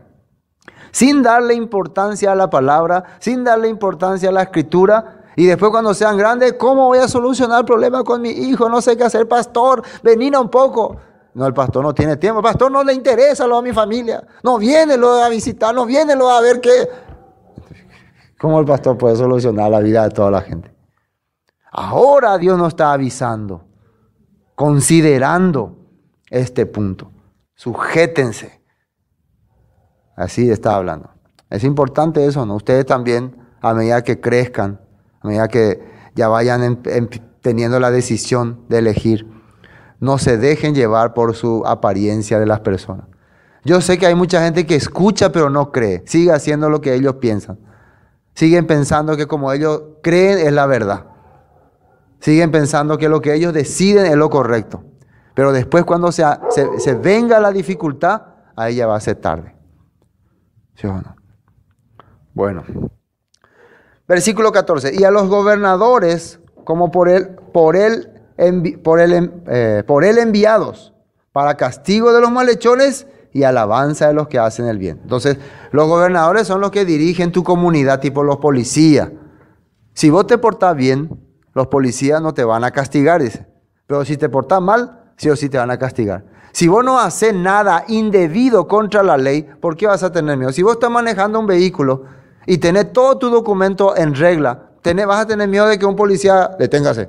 sin darle importancia a la palabra, sin darle importancia a la escritura. Y después cuando sean grandes, ¿cómo voy a solucionar el problema con mi hijo? No sé qué hacer, pastor, venina un poco. No, el pastor no tiene tiempo, el pastor no le interesa lo a mi familia, no viene lo a visitar, no viene lo a ver qué. ¿Cómo el pastor puede solucionar la vida de toda la gente? Ahora Dios nos está avisando, considerando este punto. Sujétense Así está hablando. Es importante eso, ¿no? Ustedes también, a medida que crezcan, a medida que ya vayan em, em, teniendo la decisión de elegir, no se dejen llevar por su apariencia de las personas. Yo sé que hay mucha gente que escucha pero no cree, sigue haciendo lo que ellos piensan. Siguen pensando que como ellos creen es la verdad. Siguen pensando que lo que ellos deciden es lo correcto. Pero después cuando se, se venga la dificultad, ahí ya va a ser tarde. Bueno. Versículo 14. Y a los gobernadores, como por él, por él, por, eh, por él enviados, para castigo de los malhechores y alabanza de los que hacen el bien. Entonces, los gobernadores son los que dirigen tu comunidad, tipo los policías. Si vos te portás bien, los policías no te van a castigar, dice. Pero si te portás mal, sí o sí te van a castigar. Si vos no haces nada indebido contra la ley, ¿por qué vas a tener miedo? Si vos estás manejando un vehículo y tenés todo tu documento en regla, vas a tener miedo de que un policía deténgase.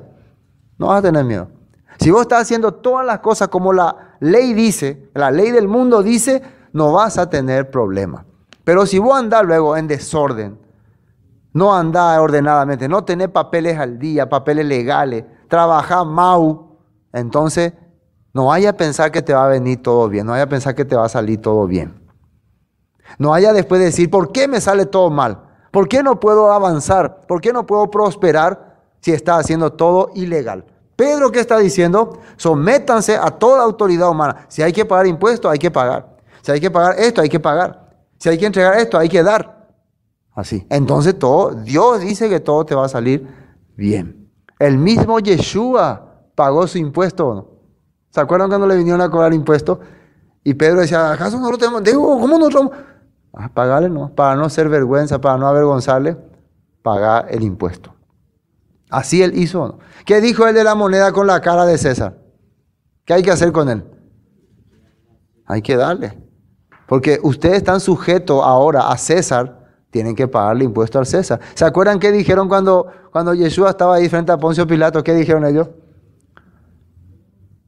No vas a tener miedo. Si vos estás haciendo todas las cosas como la ley dice, la ley del mundo dice, no vas a tener problema. Pero si vos andás luego en desorden, no andás ordenadamente, no tenés papeles al día, papeles legales, trabajás mau, entonces no vaya a pensar que te va a venir todo bien, no vaya a pensar que te va a salir todo bien. No vaya después de decir, ¿por qué me sale todo mal? ¿Por qué no puedo avanzar? ¿Por qué no puedo prosperar si está haciendo todo ilegal? Pedro, ¿qué está diciendo? Sométanse a toda autoridad humana. Si hay que pagar impuestos, hay que pagar. Si hay que pagar esto, hay que pagar. Si hay que entregar esto, hay que dar. Así. Entonces todo, Dios dice que todo te va a salir bien. El mismo Yeshua pagó su impuesto. ¿no? ¿Se acuerdan cuando le vinieron a cobrar impuesto? Y Pedro decía, ¿acaso no lo tenemos? Digo, ¿cómo no lo ah, Pagarle, no, para no ser vergüenza, para no avergonzarle, pagar el impuesto. Así él hizo. ¿Qué dijo él de la moneda con la cara de César? ¿Qué hay que hacer con él? Hay que darle. Porque ustedes están sujetos ahora a César, tienen que pagarle impuesto al César. ¿Se acuerdan qué dijeron cuando, cuando Yeshua estaba ahí frente a Poncio Pilato? ¿Qué dijeron ellos?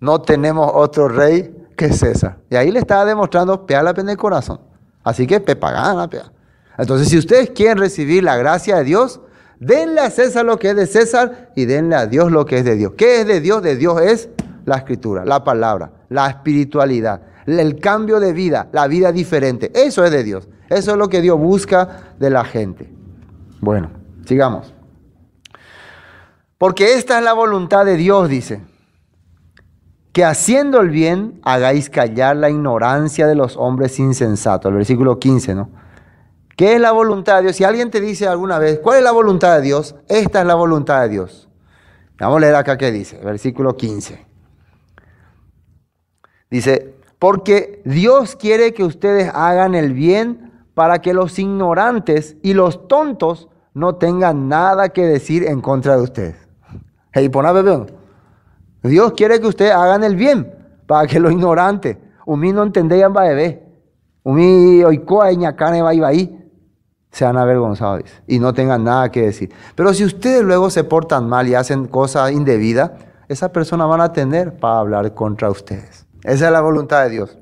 No tenemos otro rey que César. Y ahí le estaba demostrando, peá la pena del corazón. Así que pepagana, la pea. Entonces, si ustedes quieren recibir la gracia de Dios, denle a César lo que es de César y denle a Dios lo que es de Dios. ¿Qué es de Dios? De Dios es la escritura, la palabra, la espiritualidad, el cambio de vida, la vida diferente. Eso es de Dios. Eso es lo que Dios busca de la gente. Bueno, sigamos. Porque esta es la voluntad de Dios, dice que haciendo el bien hagáis callar la ignorancia de los hombres insensatos. El versículo 15, ¿no? ¿Qué es la voluntad de Dios? Si alguien te dice alguna vez, ¿cuál es la voluntad de Dios? Esta es la voluntad de Dios. Vamos a leer acá qué dice, versículo 15. Dice, porque Dios quiere que ustedes hagan el bien para que los ignorantes y los tontos no tengan nada que decir en contra de ustedes. Hey, pon a Dios quiere que ustedes hagan el bien para que los ignorantes, mí no entendían va un umi a va ahí, sean avergonzados y no tengan nada que decir. Pero si ustedes luego se portan mal y hacen cosas indebidas, esa persona van a tener para hablar contra ustedes. Esa es la voluntad de Dios.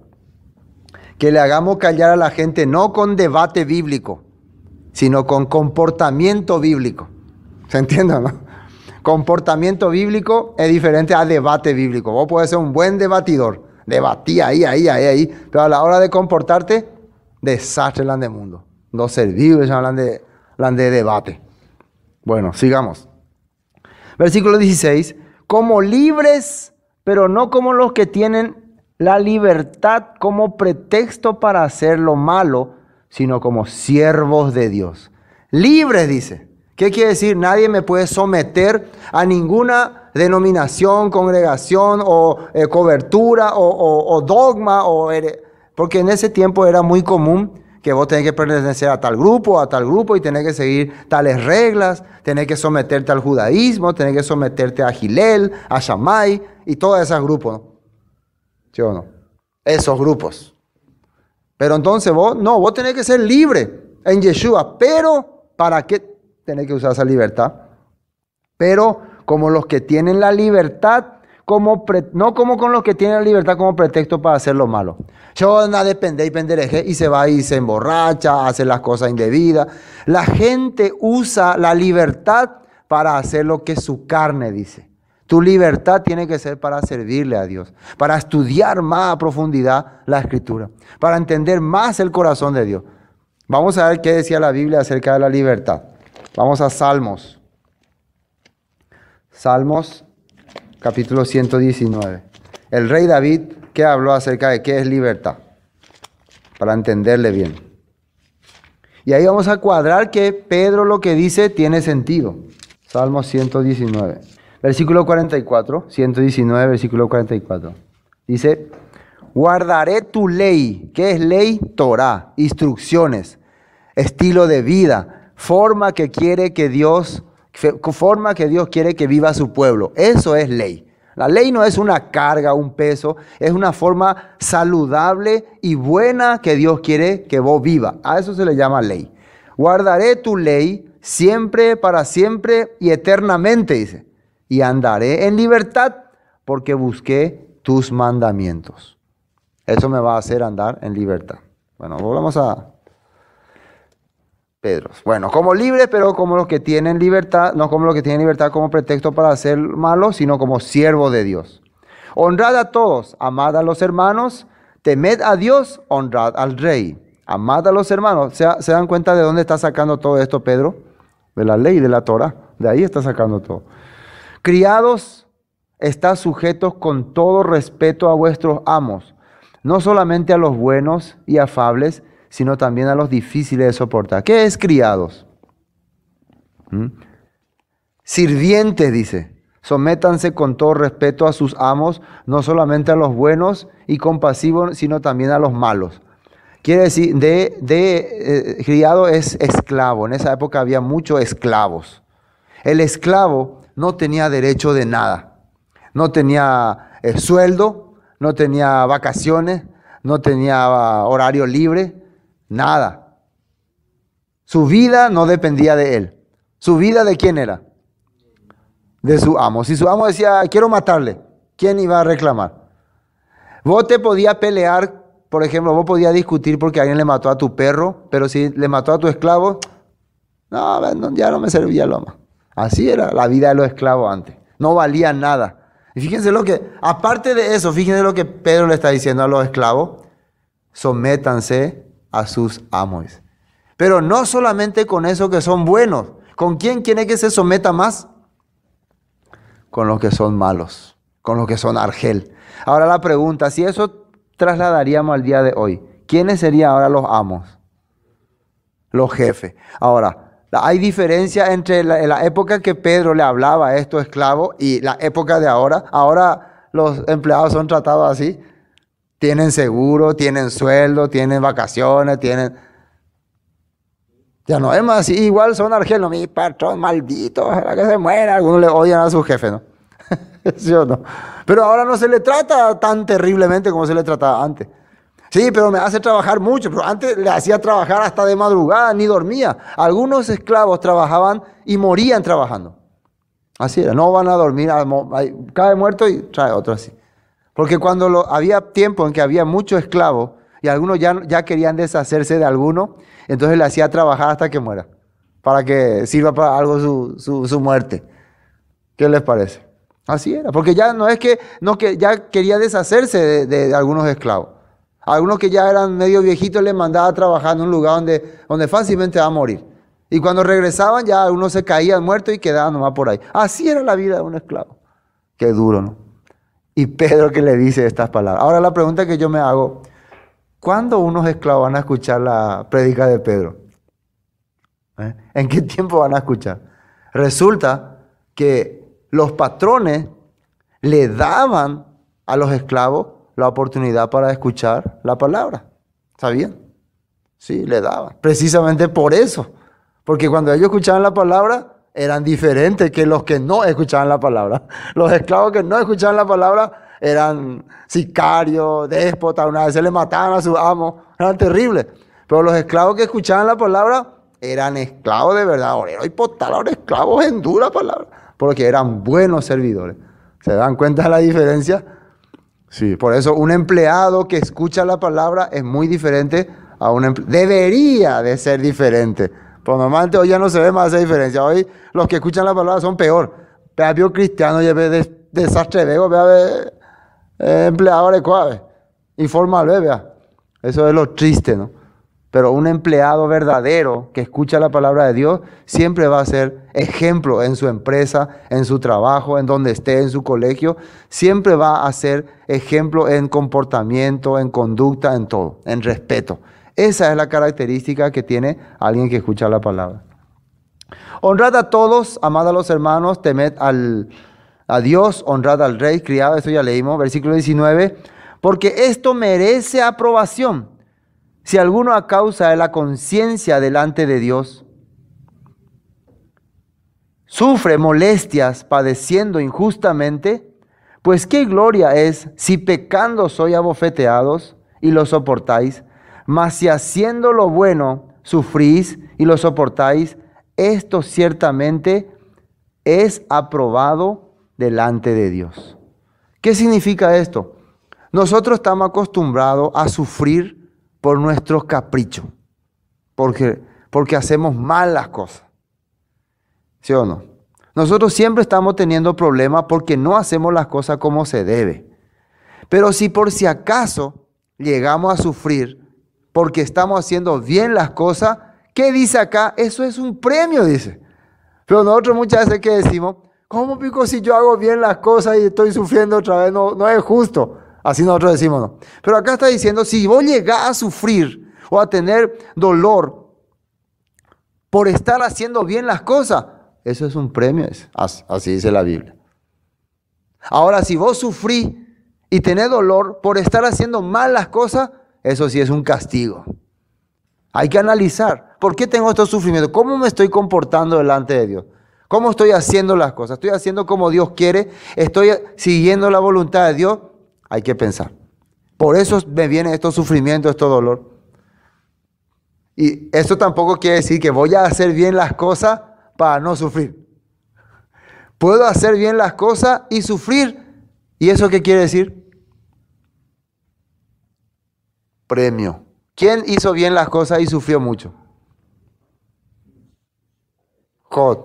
Que le hagamos callar a la gente no con debate bíblico, sino con comportamiento bíblico. ¿Se entiende, no? Comportamiento bíblico es diferente a debate bíblico. Vos podés ser un buen debatidor. Debatí ahí, ahí, ahí, ahí. Pero a la hora de comportarte, desastre el de mundo. No ser hablan de, hablan de debate. Bueno, sigamos. Versículo 16. Como libres, pero no como los que tienen la libertad como pretexto para hacer lo malo, sino como siervos de Dios. Libres, dice ¿Qué quiere decir? Nadie me puede someter a ninguna denominación, congregación o eh, cobertura o, dogma. O porque en ese tiempo era muy común que vos tenés que pertenecer a tal grupo, a tal grupo y tenés que seguir tales reglas, tenés que someterte al judaísmo, tenés que someterte a Gilel, a Shammai y todos esos grupos. ¿Sí o no? Esos grupos. Pero entonces vos, no, vos tenés que ser libre en Yeshua, pero ¿para qué? Tener que usar esa libertad. Pero como los que tienen la libertad, como no como con los que tienen la libertad como pretexto para hacer lo malo. Yo nada depende y pendereje y se va y se emborracha, hace las cosas indebidas. La gente usa la libertad para hacer lo que su carne dice. Tu libertad tiene que ser para servirle a Dios, para estudiar más a profundidad la escritura, para entender más el corazón de Dios. Vamos a ver qué decía la Biblia acerca de la libertad. Vamos a Salmos. Salmos capítulo 119. El rey David, ¿qué habló acerca de qué es libertad? Para entenderle bien. Y ahí vamos a cuadrar que Pedro lo que dice tiene sentido. Salmos 119. Versículo 44, 119, versículo 44. Dice, guardaré tu ley. ¿Qué es ley? Torah, instrucciones, estilo de vida, forma que quiere que Dios, forma que Dios quiere que viva su pueblo. Eso es ley. La ley no es una carga, un peso, es una forma saludable y buena que Dios quiere que vos viva. A eso se le llama ley. Guardaré tu ley siempre, para siempre y eternamente, dice. Y andaré en libertad porque busqué tus mandamientos. Eso me va a hacer andar en libertad. Bueno, volvamos a bueno, como libres, pero como los que tienen libertad, no como los que tienen libertad como pretexto para hacer malo, sino como siervos de Dios. Honrad a todos, amad a los hermanos, temed a Dios, honrad al rey. Amad a los hermanos. ¿Se, dan cuenta de dónde está sacando todo esto Pedro? De la ley, de la Torah. De ahí está sacando todo. Criados, está sujetos con todo respeto a vuestros amos, no solamente a los buenos y afables, sino también a los difíciles de soportar. ¿Qué es criados? ¿Mm? Sirvientes, dice. Sométanse con todo respeto a sus amos, no solamente a los buenos y compasivos, sino también a los malos. Quiere decir, de, eh, criado es esclavo. En esa época había muchos esclavos. El esclavo no tenía derecho de nada. No tenía eh, sueldo, no tenía vacaciones, no tenía ah, horario libre, Nada. Su vida no dependía de él. ¿Su vida de quién era? De su amo. Si su amo decía, quiero matarle, ¿quién iba a reclamar? Vos te podías pelear, por ejemplo, vos podías discutir porque alguien le mató a tu perro, pero si le mató a tu esclavo, no, ya no me servía lo amo. Así era la vida de los esclavos antes. No valía nada. Y fíjense lo que, aparte de eso, fíjense lo que Pedro le está diciendo a los esclavos. Sométanse a sus amos. Pero no solamente con esos que son buenos. ¿Con quién quiere que se someta más? Con los que son malos, con los que son argel. Ahora la pregunta, si eso trasladaríamos al día de hoy, ¿quiénes serían ahora los amos? Los jefes. Ahora, hay diferencia entre la, época que Pedro le hablaba a estos esclavos y la época de ahora. Ahora los empleados son tratados así tienen seguro, tienen sueldo, tienen vacaciones, tienen... Ya no es más, igual son argelos, mi patrón maldito, que se muera, algunos le odian a su jefe, ¿no? ¿Sí o no? Pero ahora no se le trata tan terriblemente como se le trataba antes. Sí, pero me hace trabajar mucho, pero antes le hacía trabajar hasta de madrugada, ni dormía. Algunos esclavos trabajaban y morían trabajando. Así era, no van a dormir, cae muerto y trae otro así. Porque cuando lo, había tiempo en que había muchos esclavos y algunos ya, ya querían deshacerse de alguno, entonces le hacía trabajar hasta que muera, para que sirva para algo su, muerte. ¿Qué les parece? Así era, porque ya no es que, no que ya quería deshacerse de, algunos esclavos. Algunos que ya eran medio viejitos le mandaba a trabajar en un lugar donde, donde fácilmente va a morir. Y cuando regresaban ya algunos se caían muertos y quedaban nomás por ahí. Así era la vida de un esclavo. Qué duro, ¿no? Y Pedro que le dice estas palabras. Ahora la pregunta que yo me hago, ¿cuándo unos esclavos van a escuchar la prédica de Pedro? ¿Eh? ¿En qué tiempo van a escuchar? Resulta que los patrones le daban a los esclavos la oportunidad para escuchar la palabra. ¿Sabían? Sí, le daban. Precisamente por eso. Porque cuando ellos escuchaban la palabra, eran diferentes que los que no escuchaban la palabra. Los esclavos que no escuchaban la palabra eran sicarios, déspotas, una vez se le mataban a sus amos, eran terribles. Pero los esclavos que escuchaban la palabra eran esclavos de verdad, obreros y potalos, esclavos en dura palabra, porque eran buenos servidores. ¿Se dan cuenta de la diferencia? Sí, por eso un empleado que escucha la palabra es muy diferente a un debería de ser diferente pues normalmente hoy ya no se ve más esa diferencia. Hoy los que escuchan la palabra son peor. Pero cristiano y ve desastre, de vea, ve eh, empleador de cuave. Informal, vea. Eso es lo triste, ¿no? Pero un empleado verdadero que escucha la palabra de Dios siempre va a ser ejemplo en su empresa, en su trabajo, en donde esté, en su colegio. Siempre va a ser ejemplo en comportamiento, en conducta, en todo, en respeto. Esa es la característica que tiene alguien que escucha la palabra. Honrad a todos, amad a los hermanos, temed al, a Dios, honrad al rey, criado, eso ya leímos, versículo 19, porque esto merece aprobación. Si alguno a causa de la conciencia delante de Dios sufre molestias padeciendo injustamente, pues qué gloria es si pecando soy abofeteados y lo soportáis mas si haciendo lo bueno sufrís y lo soportáis, esto ciertamente es aprobado delante de Dios. ¿Qué significa esto? Nosotros estamos acostumbrados a sufrir por nuestros caprichos, porque, porque hacemos mal las cosas. ¿Sí o no? Nosotros siempre estamos teniendo problemas porque no hacemos las cosas como se debe. Pero si por si acaso llegamos a sufrir porque estamos haciendo bien las cosas. ¿Qué dice acá? Eso es un premio, dice. Pero nosotros muchas veces que decimos, ¿cómo pico si yo hago bien las cosas y estoy sufriendo otra vez? No, no es justo. Así nosotros decimos, no. Pero acá está diciendo, si vos llegás a sufrir o a tener dolor por estar haciendo bien las cosas, eso es un premio, así dice la Biblia. Ahora, si vos sufrí y tenés dolor por estar haciendo mal las cosas, eso sí es un castigo. Hay que analizar, ¿por qué tengo estos sufrimientos? ¿Cómo me estoy comportando delante de Dios? ¿Cómo estoy haciendo las cosas? ¿Estoy haciendo como Dios quiere? ¿Estoy siguiendo la voluntad de Dios? Hay que pensar. Por eso me vienen estos sufrimientos, estos dolor. Y eso tampoco quiere decir que voy a hacer bien las cosas para no sufrir. Puedo hacer bien las cosas y sufrir. ¿Y eso qué quiere decir? premio. ¿Quién hizo bien las cosas y sufrió mucho? Jod.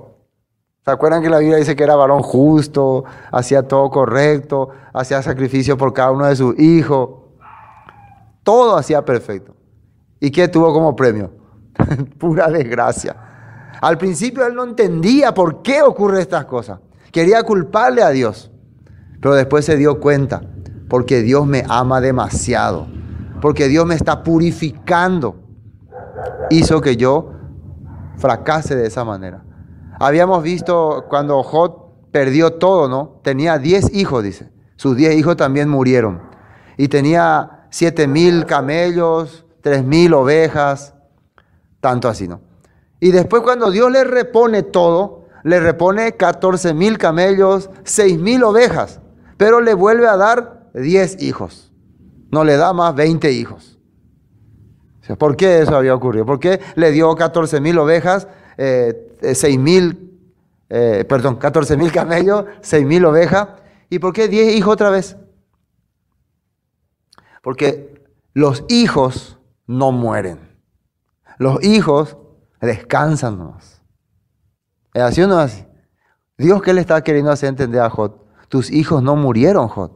¿Se acuerdan que la Biblia dice que era varón justo, hacía todo correcto, hacía sacrificio por cada uno de sus hijos? Todo hacía perfecto. ¿Y qué tuvo como premio? Pura desgracia. Al principio él no entendía por qué ocurren estas cosas. Quería culparle a Dios. Pero después se dio cuenta, porque Dios me ama demasiado porque Dios me está purificando. Hizo que yo fracase de esa manera. Habíamos visto cuando Jod perdió todo, ¿no? Tenía 10 hijos, dice. Sus 10 hijos también murieron. Y tenía 7 mil camellos, 3 mil ovejas, tanto así, ¿no? Y después cuando Dios le repone todo, le repone 14 mil camellos, seis mil ovejas, pero le vuelve a dar 10 hijos no le da más 20 hijos. ¿Por qué eso había ocurrido? ¿Por qué le dio 14 mil ovejas, 6 eh, eh, mil, eh, perdón, 14 mil camellos, 6 mil ovejas? ¿Y por qué 10 hijos otra vez? Porque los hijos no mueren. Los hijos descansan más. ¿Es así o no es así? Dios ¿qué le está queriendo hacer entender a Jod, tus hijos no murieron, Jod.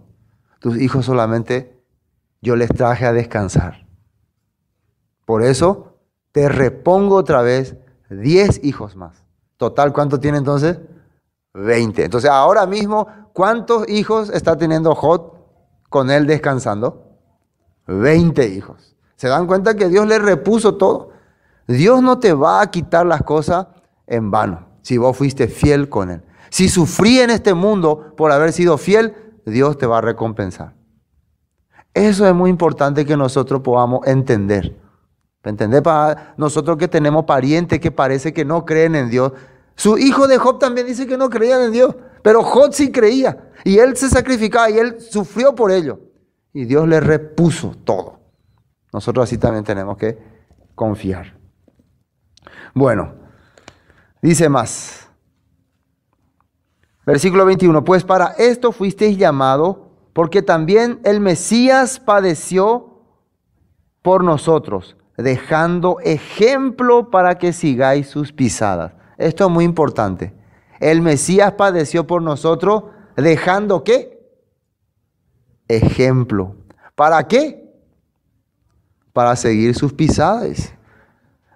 Tus hijos solamente yo les traje a descansar. Por eso te repongo otra vez 10 hijos más. Total, ¿cuánto tiene entonces? 20. Entonces, ahora mismo, ¿cuántos hijos está teniendo Jot con él descansando? 20 hijos. ¿Se dan cuenta que Dios le repuso todo? Dios no te va a quitar las cosas en vano, si vos fuiste fiel con Él. Si sufrí en este mundo por haber sido fiel, Dios te va a recompensar. Eso es muy importante que nosotros podamos entender. ¿Entender? Para nosotros que tenemos parientes que parece que no creen en Dios. Su hijo de Job también dice que no creían en Dios. Pero Job sí creía. Y él se sacrificaba y él sufrió por ello. Y Dios le repuso todo. Nosotros así también tenemos que confiar. Bueno, dice más. Versículo 21. Pues para esto fuisteis llamado porque también el Mesías padeció por nosotros, dejando ejemplo para que sigáis sus pisadas. Esto es muy importante. El Mesías padeció por nosotros, dejando qué? Ejemplo. ¿Para qué? Para seguir sus pisadas.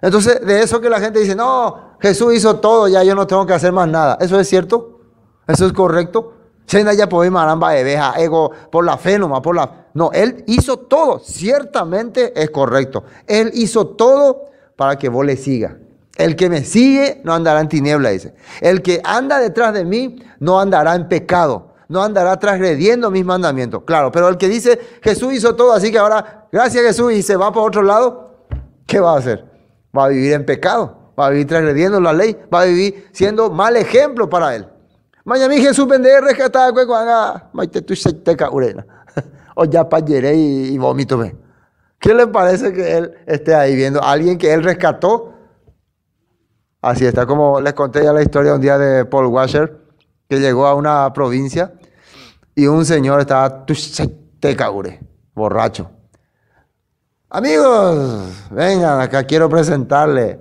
Entonces, de eso que la gente dice, no, Jesús hizo todo, ya yo no tengo que hacer más nada. ¿Eso es cierto? ¿Eso es correcto? Senda ya poema maramba de ego, por la fe por la... No, él hizo todo, ciertamente es correcto. Él hizo todo para que vos le sigas. El que me sigue no andará en tiniebla, dice. El que anda detrás de mí no andará en pecado, no andará transgrediendo mis mandamientos. Claro, pero el que dice, Jesús hizo todo, así que ahora, gracias Jesús, y se va para otro lado, ¿qué va a hacer? Va a vivir en pecado, va a vivir transgrediendo la ley, va a vivir siendo mal ejemplo para él. Mañana Jesús vende rescatada maite O ya payeré y, y ¿Qué le parece que él esté ahí viendo alguien que él rescató? Así está como les conté ya la historia un día de Paul Washer que llegó a una provincia y un señor estaba tu borracho. Amigos, vengan acá quiero presentarle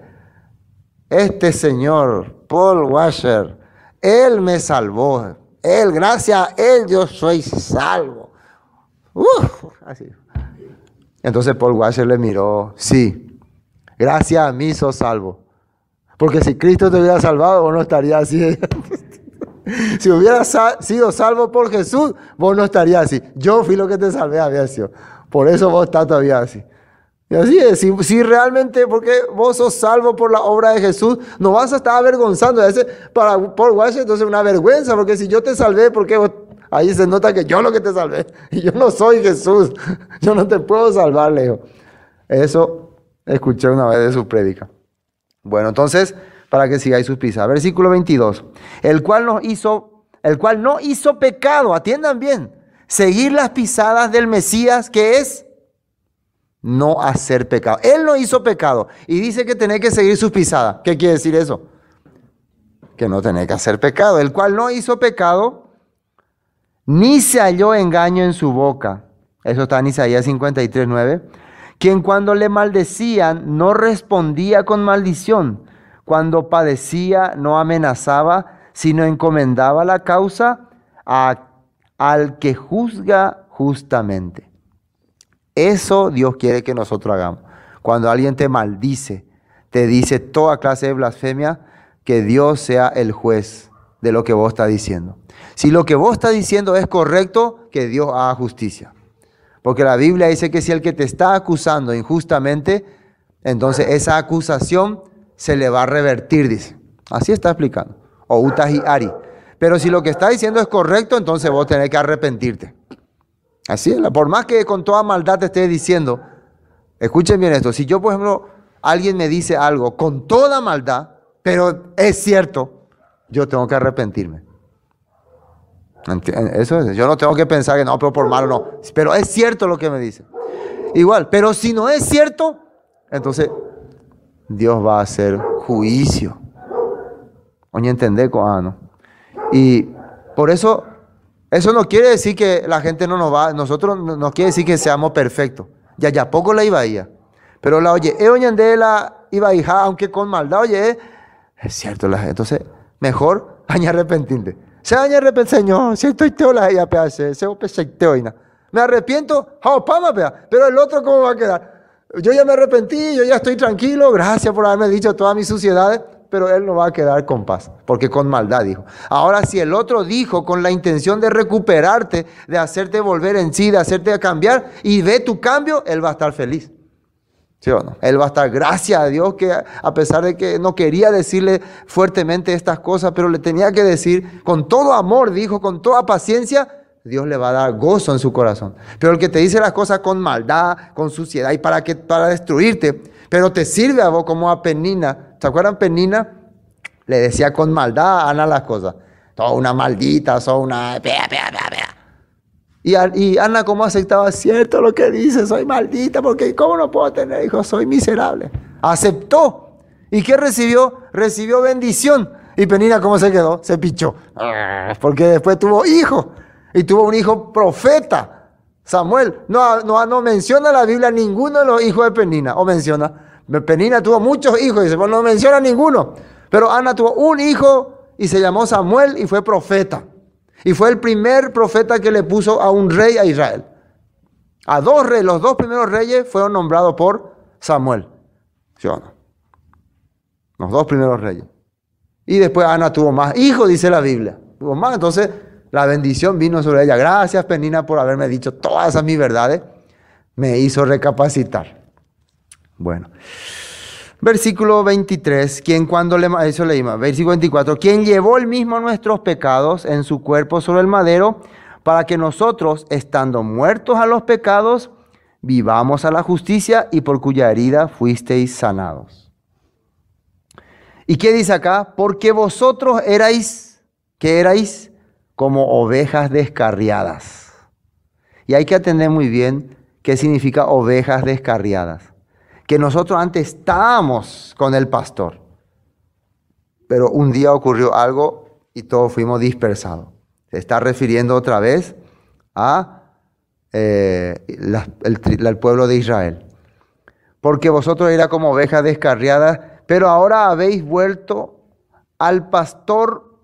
este señor Paul Washer él me salvó. Él, gracias a Él, yo soy salvo. Uf, así. Entonces Paul Washer le miró, sí, gracias a mí sos salvo. Porque si Cristo te hubiera salvado, vos no estarías así. si hubieras sido salvo por Jesús, vos no estarías así. Yo fui lo que te salvé, había sido. Por eso vos estás todavía así así es, si, realmente, porque vos sos salvo por la obra de Jesús, no vas a estar avergonzando. ese para Paul Washington entonces una vergüenza, porque si yo te salvé, porque Ahí se nota que yo lo que te salvé. Y yo no soy Jesús. Yo no te puedo salvar, le Eso escuché una vez de su prédica. Bueno, entonces, para que sigáis sus pisadas. Versículo 22. El cual nos hizo, el cual no hizo pecado. Atiendan bien. Seguir las pisadas del Mesías que es no hacer pecado. Él no hizo pecado y dice que tenía que seguir sus pisadas. ¿Qué quiere decir eso? Que no tenía que hacer pecado. El cual no hizo pecado, ni se halló engaño en su boca. Eso está en Isaías 53, 9. Quien cuando le maldecían no respondía con maldición. Cuando padecía no amenazaba, sino encomendaba la causa al que juzga justamente. Eso Dios quiere que nosotros hagamos. Cuando alguien te maldice, te dice toda clase de blasfemia, que Dios sea el juez de lo que vos estás diciendo. Si lo que vos estás diciendo es correcto, que Dios haga justicia. Porque la Biblia dice que si el que te está acusando injustamente, entonces esa acusación se le va a revertir, dice. Así está explicando. O Ari. Pero si lo que está diciendo es correcto, entonces vos tenés que arrepentirte. Así es, por más que con toda maldad te esté diciendo, escuchen bien esto, si yo, por ejemplo, alguien me dice algo con toda maldad, pero es cierto, yo tengo que arrepentirme. Eh, eso es, yo no tengo que pensar que no, pero por malo no, pero es cierto lo que me dice. Igual, pero si no es cierto, entonces Dios va a hacer juicio. Oye, entendé, ah, no. Y por eso eso no quiere decir que la gente no nos va, nosotros no, quiere decir que seamos perfectos. Ya, ya, poco la iba a Pero la oye, e la iba a aunque con maldad, oye, es cierto, la, entonces mejor daña arrepentirte. Se daña arrepentir, Señor, si estoy teo la ella pease, se Me arrepiento, jaopama pea, pero el otro cómo va a quedar. Yo ya me arrepentí, yo ya estoy tranquilo, gracias por haberme dicho todas mis suciedades, pero él no va a quedar con paz, porque con maldad dijo. Ahora, si el otro dijo con la intención de recuperarte, de hacerte volver en sí, de hacerte cambiar, y ve tu cambio, él va a estar feliz. ¿Sí o no? Él va a estar, gracias a Dios, que a pesar de que no quería decirle fuertemente estas cosas, pero le tenía que decir, con todo amor, dijo, con toda paciencia, Dios le va a dar gozo en su corazón. Pero el que te dice las cosas con maldad, con suciedad y para, que, para destruirte, pero te sirve a vos como a penina, ¿Se acuerdan? Penina le decía con maldad a Ana las cosas. Toda una maldita, soy una... Y, y Ana como aceptaba, cierto lo que dice, soy maldita, porque ¿cómo no puedo tener hijos? Soy miserable. Aceptó. ¿Y qué recibió? Recibió bendición. Y Penina, ¿cómo se quedó? Se pichó. Ah, porque después tuvo hijo. Y tuvo un hijo profeta. Samuel. No, no, no menciona la Biblia ninguno de los hijos de Penina. O menciona. Penina tuvo muchos hijos, dice, bueno, no menciona ninguno. Pero Ana tuvo un hijo y se llamó Samuel y fue profeta. Y fue el primer profeta que le puso a un rey a Israel. A dos reyes, los dos primeros reyes fueron nombrados por Samuel. ¿Sí o no? Los dos primeros reyes. Y después Ana tuvo más hijos, dice la Biblia. más, entonces la bendición vino sobre ella. Gracias, Penina, por haberme dicho todas esas mis verdades. Me hizo recapacitar. Bueno. Versículo 23, quien cuando le, eso leíma versículo 24, quien llevó el mismo nuestros pecados en su cuerpo sobre el madero, para que nosotros, estando muertos a los pecados, vivamos a la justicia y por cuya herida fuisteis sanados. ¿Y qué dice acá? Porque vosotros erais, que erais como ovejas descarriadas. Y hay que atender muy bien qué significa ovejas descarriadas que nosotros antes estábamos con el pastor. Pero un día ocurrió algo y todos fuimos dispersados. Se está refiriendo otra vez a eh, pueblo de Israel. Porque vosotros era como ovejas descarriadas, pero ahora habéis vuelto al pastor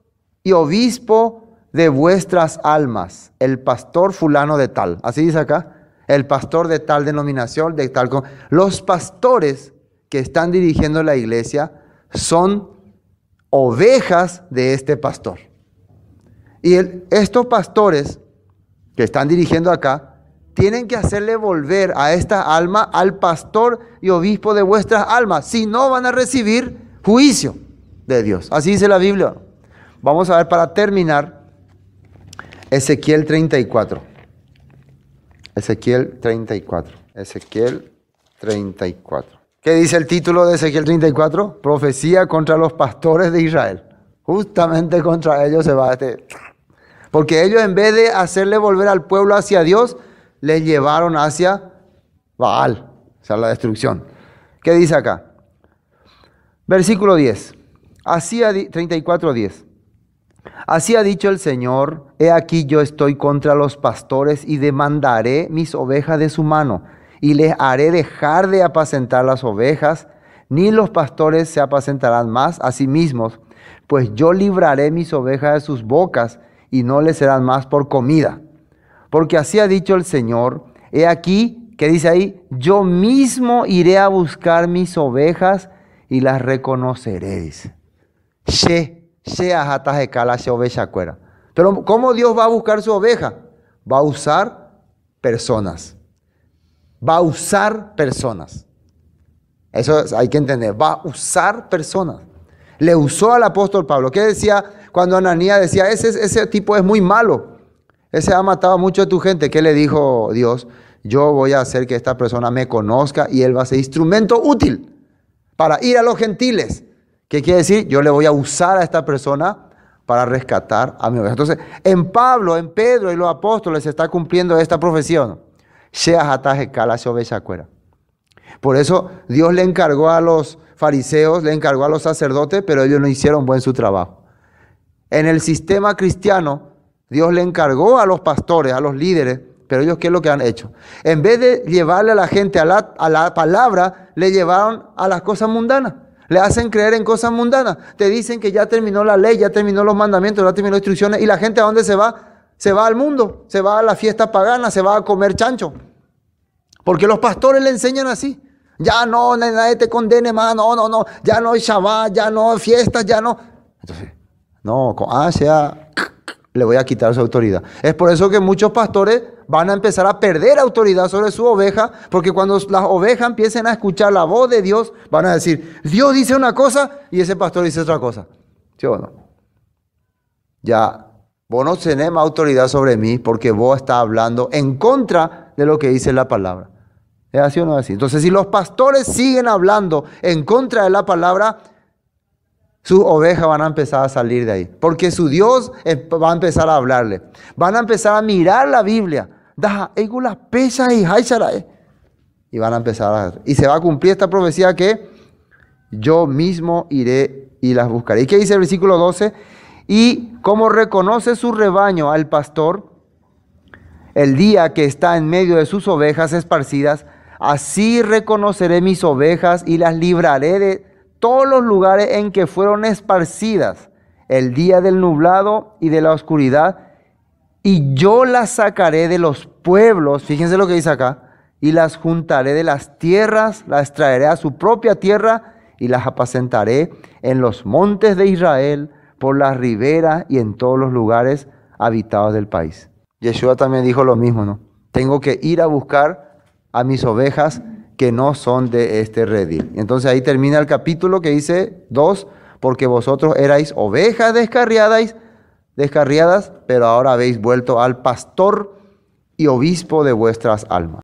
y obispo de vuestras almas, el pastor fulano de tal. Así dice acá el pastor de tal denominación, de tal... Los pastores que están dirigiendo la iglesia son ovejas de este pastor. Y estos pastores que están dirigiendo acá, tienen que hacerle volver a esta alma al pastor y obispo de vuestras almas, si no van a recibir juicio de Dios. Así dice la Biblia. Vamos a ver para terminar Ezequiel 34. Ezequiel 34. Ezequiel 34. ¿Qué dice el título de Ezequiel 34? Profecía contra los pastores de Israel. Justamente contra ellos se va este. Porque ellos en vez de hacerle volver al pueblo hacia Dios, le llevaron hacia Baal, o sea, la destrucción. ¿Qué dice acá? Versículo 10. Así 34, 10. Así ha dicho el Señor, he aquí yo estoy contra los pastores y demandaré mis ovejas de su mano, y les haré dejar de apacentar las ovejas, ni los pastores se apacentarán más a sí mismos, pues yo libraré mis ovejas de sus bocas, y no les serán más por comida. Porque así ha dicho el Señor, he aquí, que dice ahí, yo mismo iré a buscar mis ovejas y las reconoceréis oveja cuera. Pero ¿cómo Dios va a buscar su oveja? Va a usar personas. Va a usar personas. Eso hay que entender. Va a usar personas. Le usó al apóstol Pablo. ¿Qué decía cuando Ananías decía, ese, ese tipo es muy malo? Ese ha matado mucho de tu gente. ¿Qué le dijo Dios? Yo voy a hacer que esta persona me conozca y él va a ser instrumento útil para ir a los gentiles ¿Qué quiere decir? Yo le voy a usar a esta persona para rescatar a mi oveja. Entonces, en Pablo, en Pedro y los apóstoles se está cumpliendo esta profesión. Por eso Dios le encargó a los fariseos, le encargó a los sacerdotes, pero ellos no hicieron buen su trabajo. En el sistema cristiano, Dios le encargó a los pastores, a los líderes, pero ellos qué es lo que han hecho. En vez de llevarle a la gente a la, a la palabra, le llevaron a las cosas mundanas. Le hacen creer en cosas mundanas. Te dicen que ya terminó la ley, ya terminó los mandamientos, ya terminó las instrucciones. ¿Y la gente a dónde se va? Se va al mundo, se va a la fiesta pagana, se va a comer chancho. Porque los pastores le enseñan así. Ya no, nadie te condene más, no, no, no. Ya no hay Shabbat, ya no hay fiestas, ya no. Entonces, no, ah, sea le voy a quitar su autoridad. Es por eso que muchos pastores van a empezar a perder autoridad sobre su oveja, porque cuando las ovejas empiecen a escuchar la voz de Dios, van a decir, Dios dice una cosa y ese pastor dice otra cosa. ¿Sí o no? Ya, vos no tenés más autoridad sobre mí porque vos estás hablando en contra de lo que dice la palabra. ¿Es así o no es así? Entonces, si los pastores siguen hablando en contra de la palabra, sus ovejas van a empezar a salir de ahí, porque su Dios eh, va a empezar a hablarle. Van a empezar a mirar la Biblia. Eh". Y van a empezar a... Y se va a cumplir esta profecía que yo mismo iré y las buscaré. ¿Y qué dice el versículo 12? Y como reconoce su rebaño al pastor, el día que está en medio de sus ovejas esparcidas, así reconoceré mis ovejas y las libraré de todos los lugares en que fueron esparcidas el día del nublado y de la oscuridad, y yo las sacaré de los pueblos, fíjense lo que dice acá, y las juntaré de las tierras, las traeré a su propia tierra y las apacentaré en los montes de Israel, por las riberas y en todos los lugares habitados del país. Yeshua también dijo lo mismo, ¿no? Tengo que ir a buscar a mis ovejas que no son de este redil. Entonces ahí termina el capítulo que dice 2, porque vosotros erais ovejas descarriadas, descarriadas, pero ahora habéis vuelto al pastor y obispo de vuestras almas.